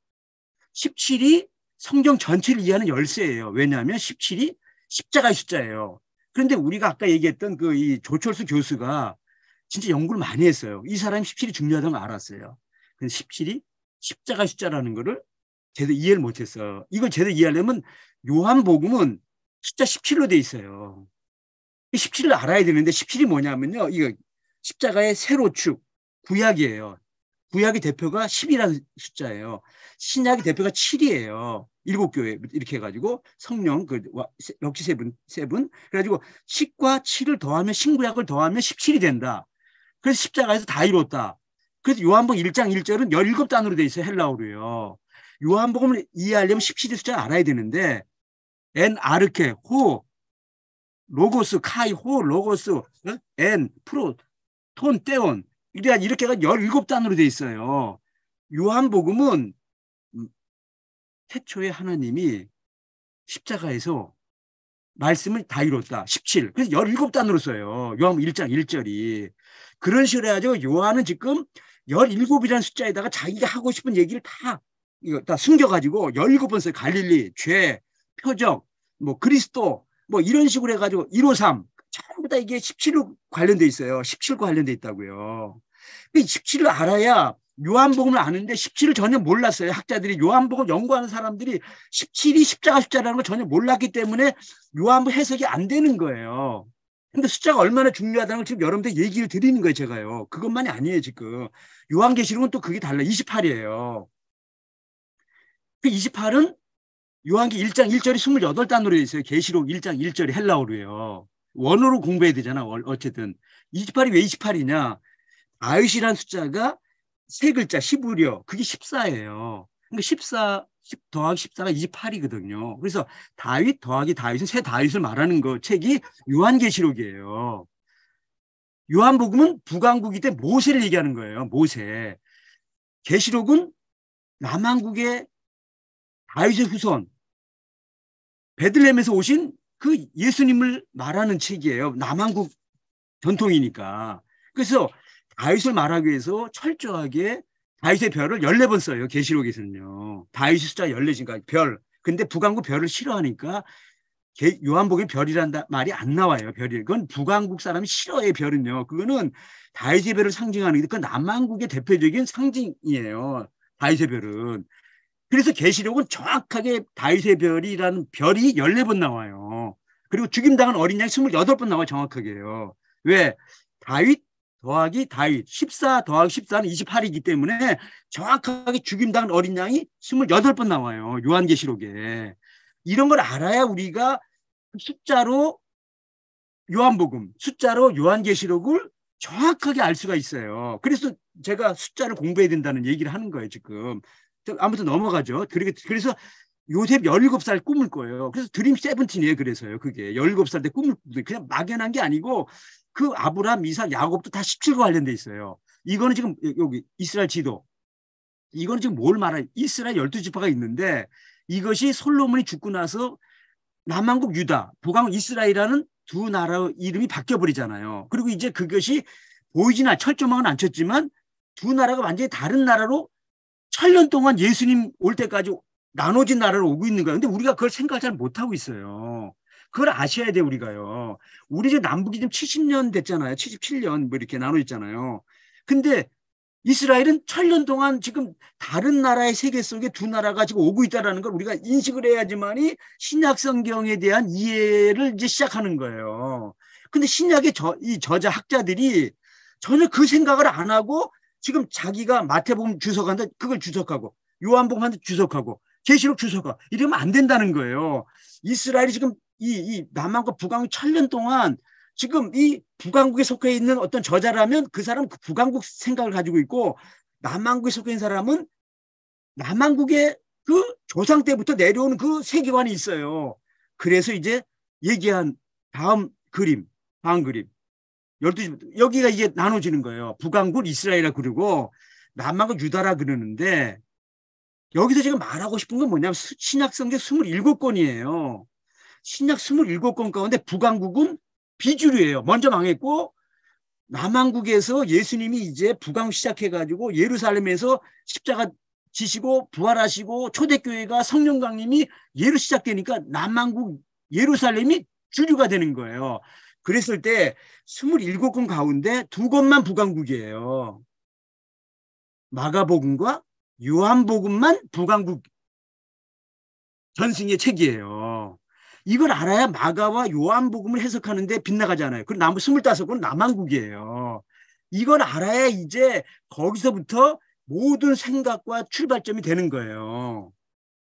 17이 성경 전체를 이해하는 열쇠예요. 왜냐하면 17이 십자가의 숫자예요. 그런데 우리가 아까 얘기했던 그 이 조철수 교수가 진짜 연구를 많이 했어요. 이 사람이 17이 중요하다는 걸 알았어요. 근데 17이 십자가 숫자라는 거를 제대로 이해를 못했어요. 이걸 제대로 이해하려면 요한복음은 숫자 17로 돼 있어요. 17을 알아야 되는데 17이 뭐냐면요. 이거 십자가의 세로축, 구약이에요. 구약의 대표가 10이라는 숫자예요. 신약의 대표가 7이에요. 일곱 교회 이렇게 해가지고 성령 그 역시 세분 세분 그래가지고 1과 7을 더하면 신구약을 더하면 17이 된다. 그래서 십자가에서 다 이뤘다. 그래서 요한복음 1장 1절은 17단으로 돼 있어요. 헬라어로요. 요한복음을 이해하려면 17의 숫자를 알아야 되는데 엔 아르케 호 로고스 카이 호 로고스 엔 프로 톤, 때온. 이래야 이렇게가 17단으로 돼 있어요. 요한복음은 태초에 하나님이 십자가에서 말씀을 다 이뤘다. 17. 그래서 17단으로 써요. 요한복음 1장 1절이. 그런 식으로 해가지고 요한은 지금 17이라는 숫자에다가 자기가 하고 싶은 얘기를 다 이거 다 숨겨가지고 17번 써요. 갈릴리, 죄, 표적, 뭐 그리스도, 뭐 이런 식으로 해가지고 153, 생각다 이게 17로 관련돼 있어요. 17과 관련돼 있다고요. 17을 알아야 요한복음을 아는데 17을 전혀 몰랐어요. 학자들이 요한복음 연구하는 사람들이 17이 십자가 숫자라는 걸 전혀 몰랐기 때문에 요한복 해석이 안 되는 거예요. 근데 숫자가 얼마나 중요하다는 걸 지금 여러분들 얘기를 드리는 거예요, 제가요. 그것만이 아니에요, 지금. 요한계시록은 또 그게 달라. 28이에요. 그 28은 요한계 1장 1절이 28단으로 있어요. 계시록 1장 1절이 헬라어로예요. 원으로 공부해야 되잖아. 어쨌든 28이 왜 28이냐? 아윗이란 숫자가 세 글자 15려. 그게 14예요. 그러니까 14 10 더하기 14가 28이거든요. 그래서 다윗 더하기 다윗은 새 다윗을 말하는 거 책이 요한계시록이에요. 요한복음은 북왕국이 때 모세를 얘기하는 거예요. 모세. 계시록은 남한국의 다윗의 후손 베들레헴에서 오신 그 예수님을 말하는 책이에요. 남한국 전통이니까. 그래서 다윗을 말하기 위해서 철저하게 다윗의 별을 14번 써요. 계시록에서는요. 다윗 의 숫자 14니까 별. 근데 북한국 별을 싫어하니까 요한복의 별이란 다 말이 안 나와요. 별이. 그건 북한국 사람이 싫어해 별은요. 그거는 다윗의 별을 상징하는 게그 남한국의 대표적인 상징이에요. 다윗의 별은. 그래서 계시록은 정확하게 다윗의 별이라는 별이 14번 나와요. 그리고 죽임당한 어린 양이 28번 나와 요 정확하게요. 왜? 다윗 더하기 다윗 14 더하기 14는 28이기 때문에 정확하게 죽임당한 어린 양이 28번 나와요. 요한계시록에. 이런 걸 알아야 우리가 숫자로 요한복음, 숫자로 요한계시록을 정확하게 알 수가 있어요. 그래서 제가 숫자를 공부해야 된다는 얘기를 하는 거예요, 지금. 아무튼 넘어가죠. 그러니까 그래서 요셉 17살 꿈을 꿔요. 그래서 드림 세븐틴이에요. 그래서요. 그게 17살 때 꿈을 그냥 막연한 게 아니고 그 아브라함, 이삭, 야곱도 다 17과 관련돼 있어요. 이거는 지금 여기 이스라엘 지도. 이거는 지금 뭘 말하는 이스라엘 12지파가 있는데 이것이 솔로몬이 죽고 나서 남한국 유다, 북한 이스라엘이라는 두나라 이름이 바뀌어 버리잖아요. 그리고 이제 그것이 보이지나 철조망은 안 쳤지만 두 나라가 완전히 다른 나라로 8년 동안 예수님 올 때까지 나눠진 나라를 오고 있는 거야. 예 근데 우리가 그걸 생각을 잘 못하고 있어요. 그걸 아셔야 돼, 우리가요. 우리 이제 남북이 지금 70년 됐잖아요. 77년 뭐 이렇게 나눠 있잖아요. 근데 이스라엘은 8년 동안 지금 다른 나라의 세계 속에 두 나라가 지금 오고 있다라는 걸 우리가 인식을 해야지만이 신약 성경에 대한 이해를 이제 시작하는 거예요. 근데 신약의 저, 이 저자 학자들이 전혀 그 생각을 안 하고 지금 자기가 마태복음 주석한데 그걸 주석하고 요한복음한테 주석하고 계시록 주석하고 이러면 안 된다는 거예요. 이스라엘이 지금 이, 이 남한과 북한국 천년 동안 지금 이 북한국에 속해 있는 어떤 저자라면 그 사람 그 북한국 생각을 가지고 있고 남한국에 속해 있는 사람은 남한국의 그 조상 때부터 내려오는 그 세계관이 있어요. 그래서 이제 얘기한 다음 그림, 다음 그림. 12집 여기가 이게 나눠지는 거예요. 북왕국 이스라엘이라 그러고 남한국 유다라 그러는데 여기서 지금 말하고 싶은 건 뭐냐면 신약 성경 27권이에요. 신약 27권 가운데 북왕국은 비주류예요. 먼저 망했고 남한국에서 예수님이 이제 북왕 시작해가지고 예루살렘에서 십자가 지시고 부활하시고 초대교회가 성령 강림이 예루 시작되니까 남한국 예루살렘이 주류가 되는 거예요. 그랬을 때2 7권 가운데 두권만 부강국이에요. 마가복음과 요한복음만 부강국 전승의 책이에요. 이걸 알아야 마가와 요한복음을 해석하는데 빗나가잖아요. 그리고 나머 2 5은 남한국이에요. 이걸 알아야 이제 거기서부터 모든 생각과 출발점이 되는 거예요.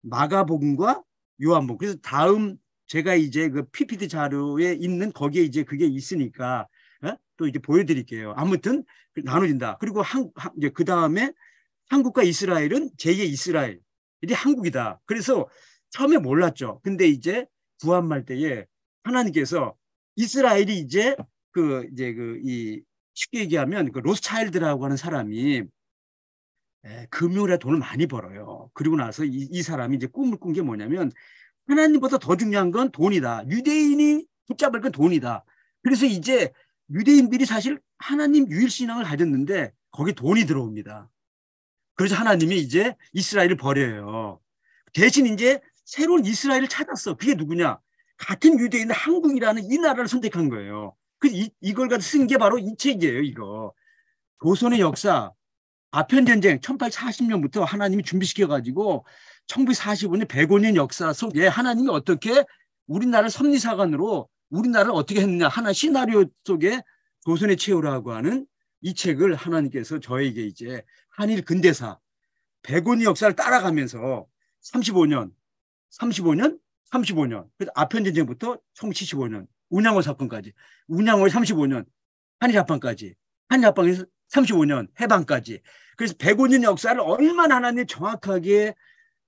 마가복음과 요한복음. 그래서 다음 제가 이제 그 PPT 자료에 있는 거기에 이제 그게 있으니까 어? 또 이제 보여드릴게요. 아무튼 나눠진다. 그리고 한, 한 이제 그 다음에 한국과 이스라엘은 제2의 이스라엘. 이게 한국이다. 그래서 처음에 몰랐죠. 근데 이제 구한말 때에 하나님께서 이스라엘이 이제 그 이제 그 이 쉽게 얘기하면 그 로스차일드라고 하는 사람이 금요일에 돈을 많이 벌어요. 그리고 나서 이, 이 사람이 이제 꿈을 꾼 게 뭐냐면 하나님보다 더 중요한 건 돈이다. 유대인이 붙잡을 건 돈이다. 그래서 이제 유대인들이 사실 하나님 유일신앙을 가졌는데 거기 돈이 들어옵니다. 그래서 하나님이 이제 이스라엘을 버려요. 대신 이제 새로운 이스라엘을 찾았어. 그게 누구냐? 같은 유대인의 한국이라는 이 나라를 선택한 거예요. 그 이, 걸 갖다 쓴게 바로 이 책이에요, 이거. 조선의 역사, 아편 전쟁 1840년부터 하나님이 준비시켜 가지고 1945년 105년 역사 속에 예, 하나님이 어떻게 우리나라 섭리사관으로 우리나라를 어떻게 했느냐 하나 시나리오 속에 도선의 최후라고 하는 이 책을 하나님께서 저에게 이제 한일 근대사 백0 0원의 역사를 따라가면서 35년, 35년, 35년. 그래서 아편 전쟁부터 총 75년, 운양호 사건까지, 운양호 35년, 한일 합방까지 한일 합방에서 35년 해방까지. 그래서 백0 5년 역사를 얼마나 하나님 정확하게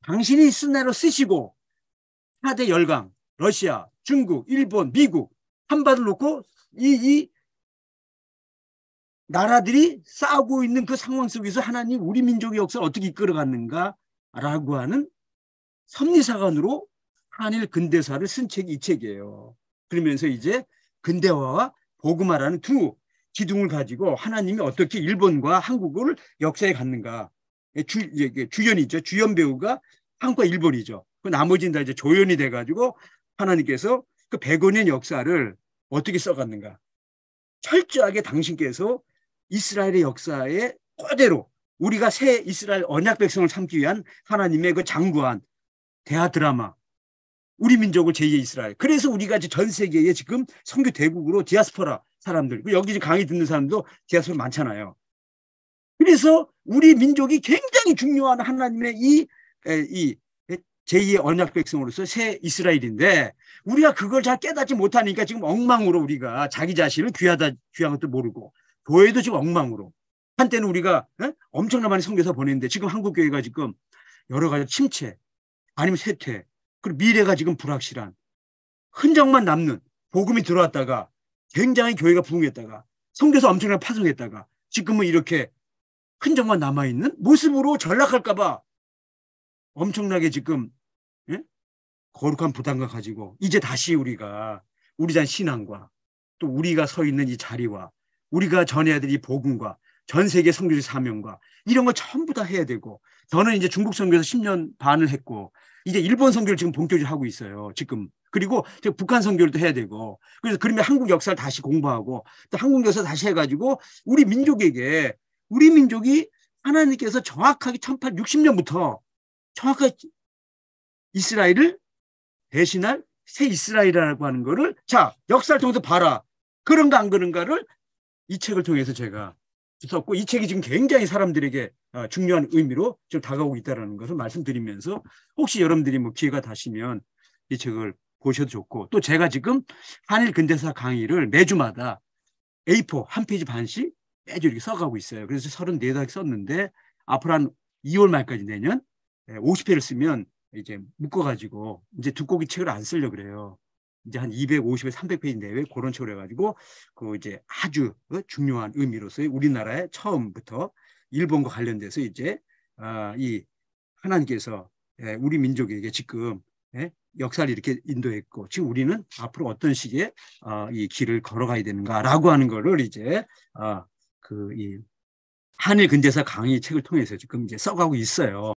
당신이 쓴 대로 쓰시고 4대 열강 러시아, 중국, 일본, 미국 한바를 놓고 이, 이 나라들이 싸우고 있는 그 상황 속에서 하나님 우리 민족의 역사를 어떻게 이끌어갔는가라고 하는 섭리사관으로 한일 근대사를 쓴 책이 이 책이에요. 그러면서 이제 근대화와 보그마라는 두 기둥을 가지고 하나님이 어떻게 일본과 한국을 역사에 갔는가 예, 주, 주연이죠. 주연 배우가 한국과 일본이죠. 그 나머지는 다 이제 조연이 돼가지고 하나님께서 그백원0년 역사를 어떻게 써갔는가. 철저하게 당신께서 이스라엘의 역사에 그대로 우리가 새 이스라엘 언약 백성을 삼기 위한 하나님의 그 장구한 대하 드라마 우리 민족을 제2의 이스라엘. 그래서 우리가 이제 전 세계에 지금 성교 대국으로 디아스포라 사람들, 여기 강의 듣는 사람도 디아스포라 많잖아요. 그래서 우리 민족이 굉장히 중요한 하나님의 이, 이 제2의 언약 백성으로서 새 이스라엘인데 우리가 그걸 잘 깨닫지 못하니까 지금 엉망으로 우리가 자기 자신을 귀하다 귀한 것도 모르고 교회도 지금 엉망으로 한때는 우리가 에? 엄청나 많이 성교사 보냈는데 지금 한국 교회가 지금 여러 가지 침체 아니면 쇠퇴 그리고 미래가 지금 불확실한 흔적만 남는 복음이 들어왔다가 굉장히 교회가 부흥했다가 성교사 엄청나게 파송했다가 지금은 이렇게 흔적만 남아있는 모습으로 전락할까봐 엄청나게 지금 예? 거룩한 부담감 가지고 이제 다시 우리가 우리 잔 신앙과 또 우리가 서 있는 이 자리와 우리가 전해야 될 이 복음과 전 세계 성교지 사명과 이런 걸 전부 다 해야 되고 저는 이제 중국 성교에서 10년 반을 했고 이제 일본 성교를 지금 본격적으로 하고 있어요. 지금 그리고 북한 성교를또 해야 되고 그래서 그러면 한국 역사를 다시 공부하고 또 한국 역사 다시 해가지고 우리 민족에게 우리 민족이 하나님께서 정확하게 1860년부터 정확하게 이스라엘을 대신할 새 이스라엘이라고 하는 거를 자 역사를 통해서 봐라 그런가 안 그런가를 이 책을 통해서 제가 썼고 이 책이 지금 굉장히 사람들에게 어, 중요한 의미로 지금 다가오고 있다는 것을 말씀드리면서 혹시 여러분들이 뭐 기회가 다시면 이 책을 보셔도 좋고 또 제가 지금 한일 근대사 강의를 매주마다 A4 한 페이지 반씩 매주 이렇게 써가고 있어요. 그래서 34장 썼는데 앞으로 한 2월 말까지 내년 50회를 예, 쓰면 이제 묶어가지고 이제 두꺼기 책을 안 쓰려 고 그래요. 이제 한 250에 300페이지 내외 그런 책으로 해가지고 그 이제 아주 어, 중요한 의미로서의 우리나라의 처음부터 일본과 관련돼서 이제 아, 이 하나님께서 예, 우리 민족에게 지금 예, 역사를 이렇게 인도했고 지금 우리는 앞으로 어떤 식의 아, 이 길을 걸어가야 되는가라고 하는 거를 이제 아, 그이 한일 근대사 강의 책을 통해서 지금 이제 써가고 있어요.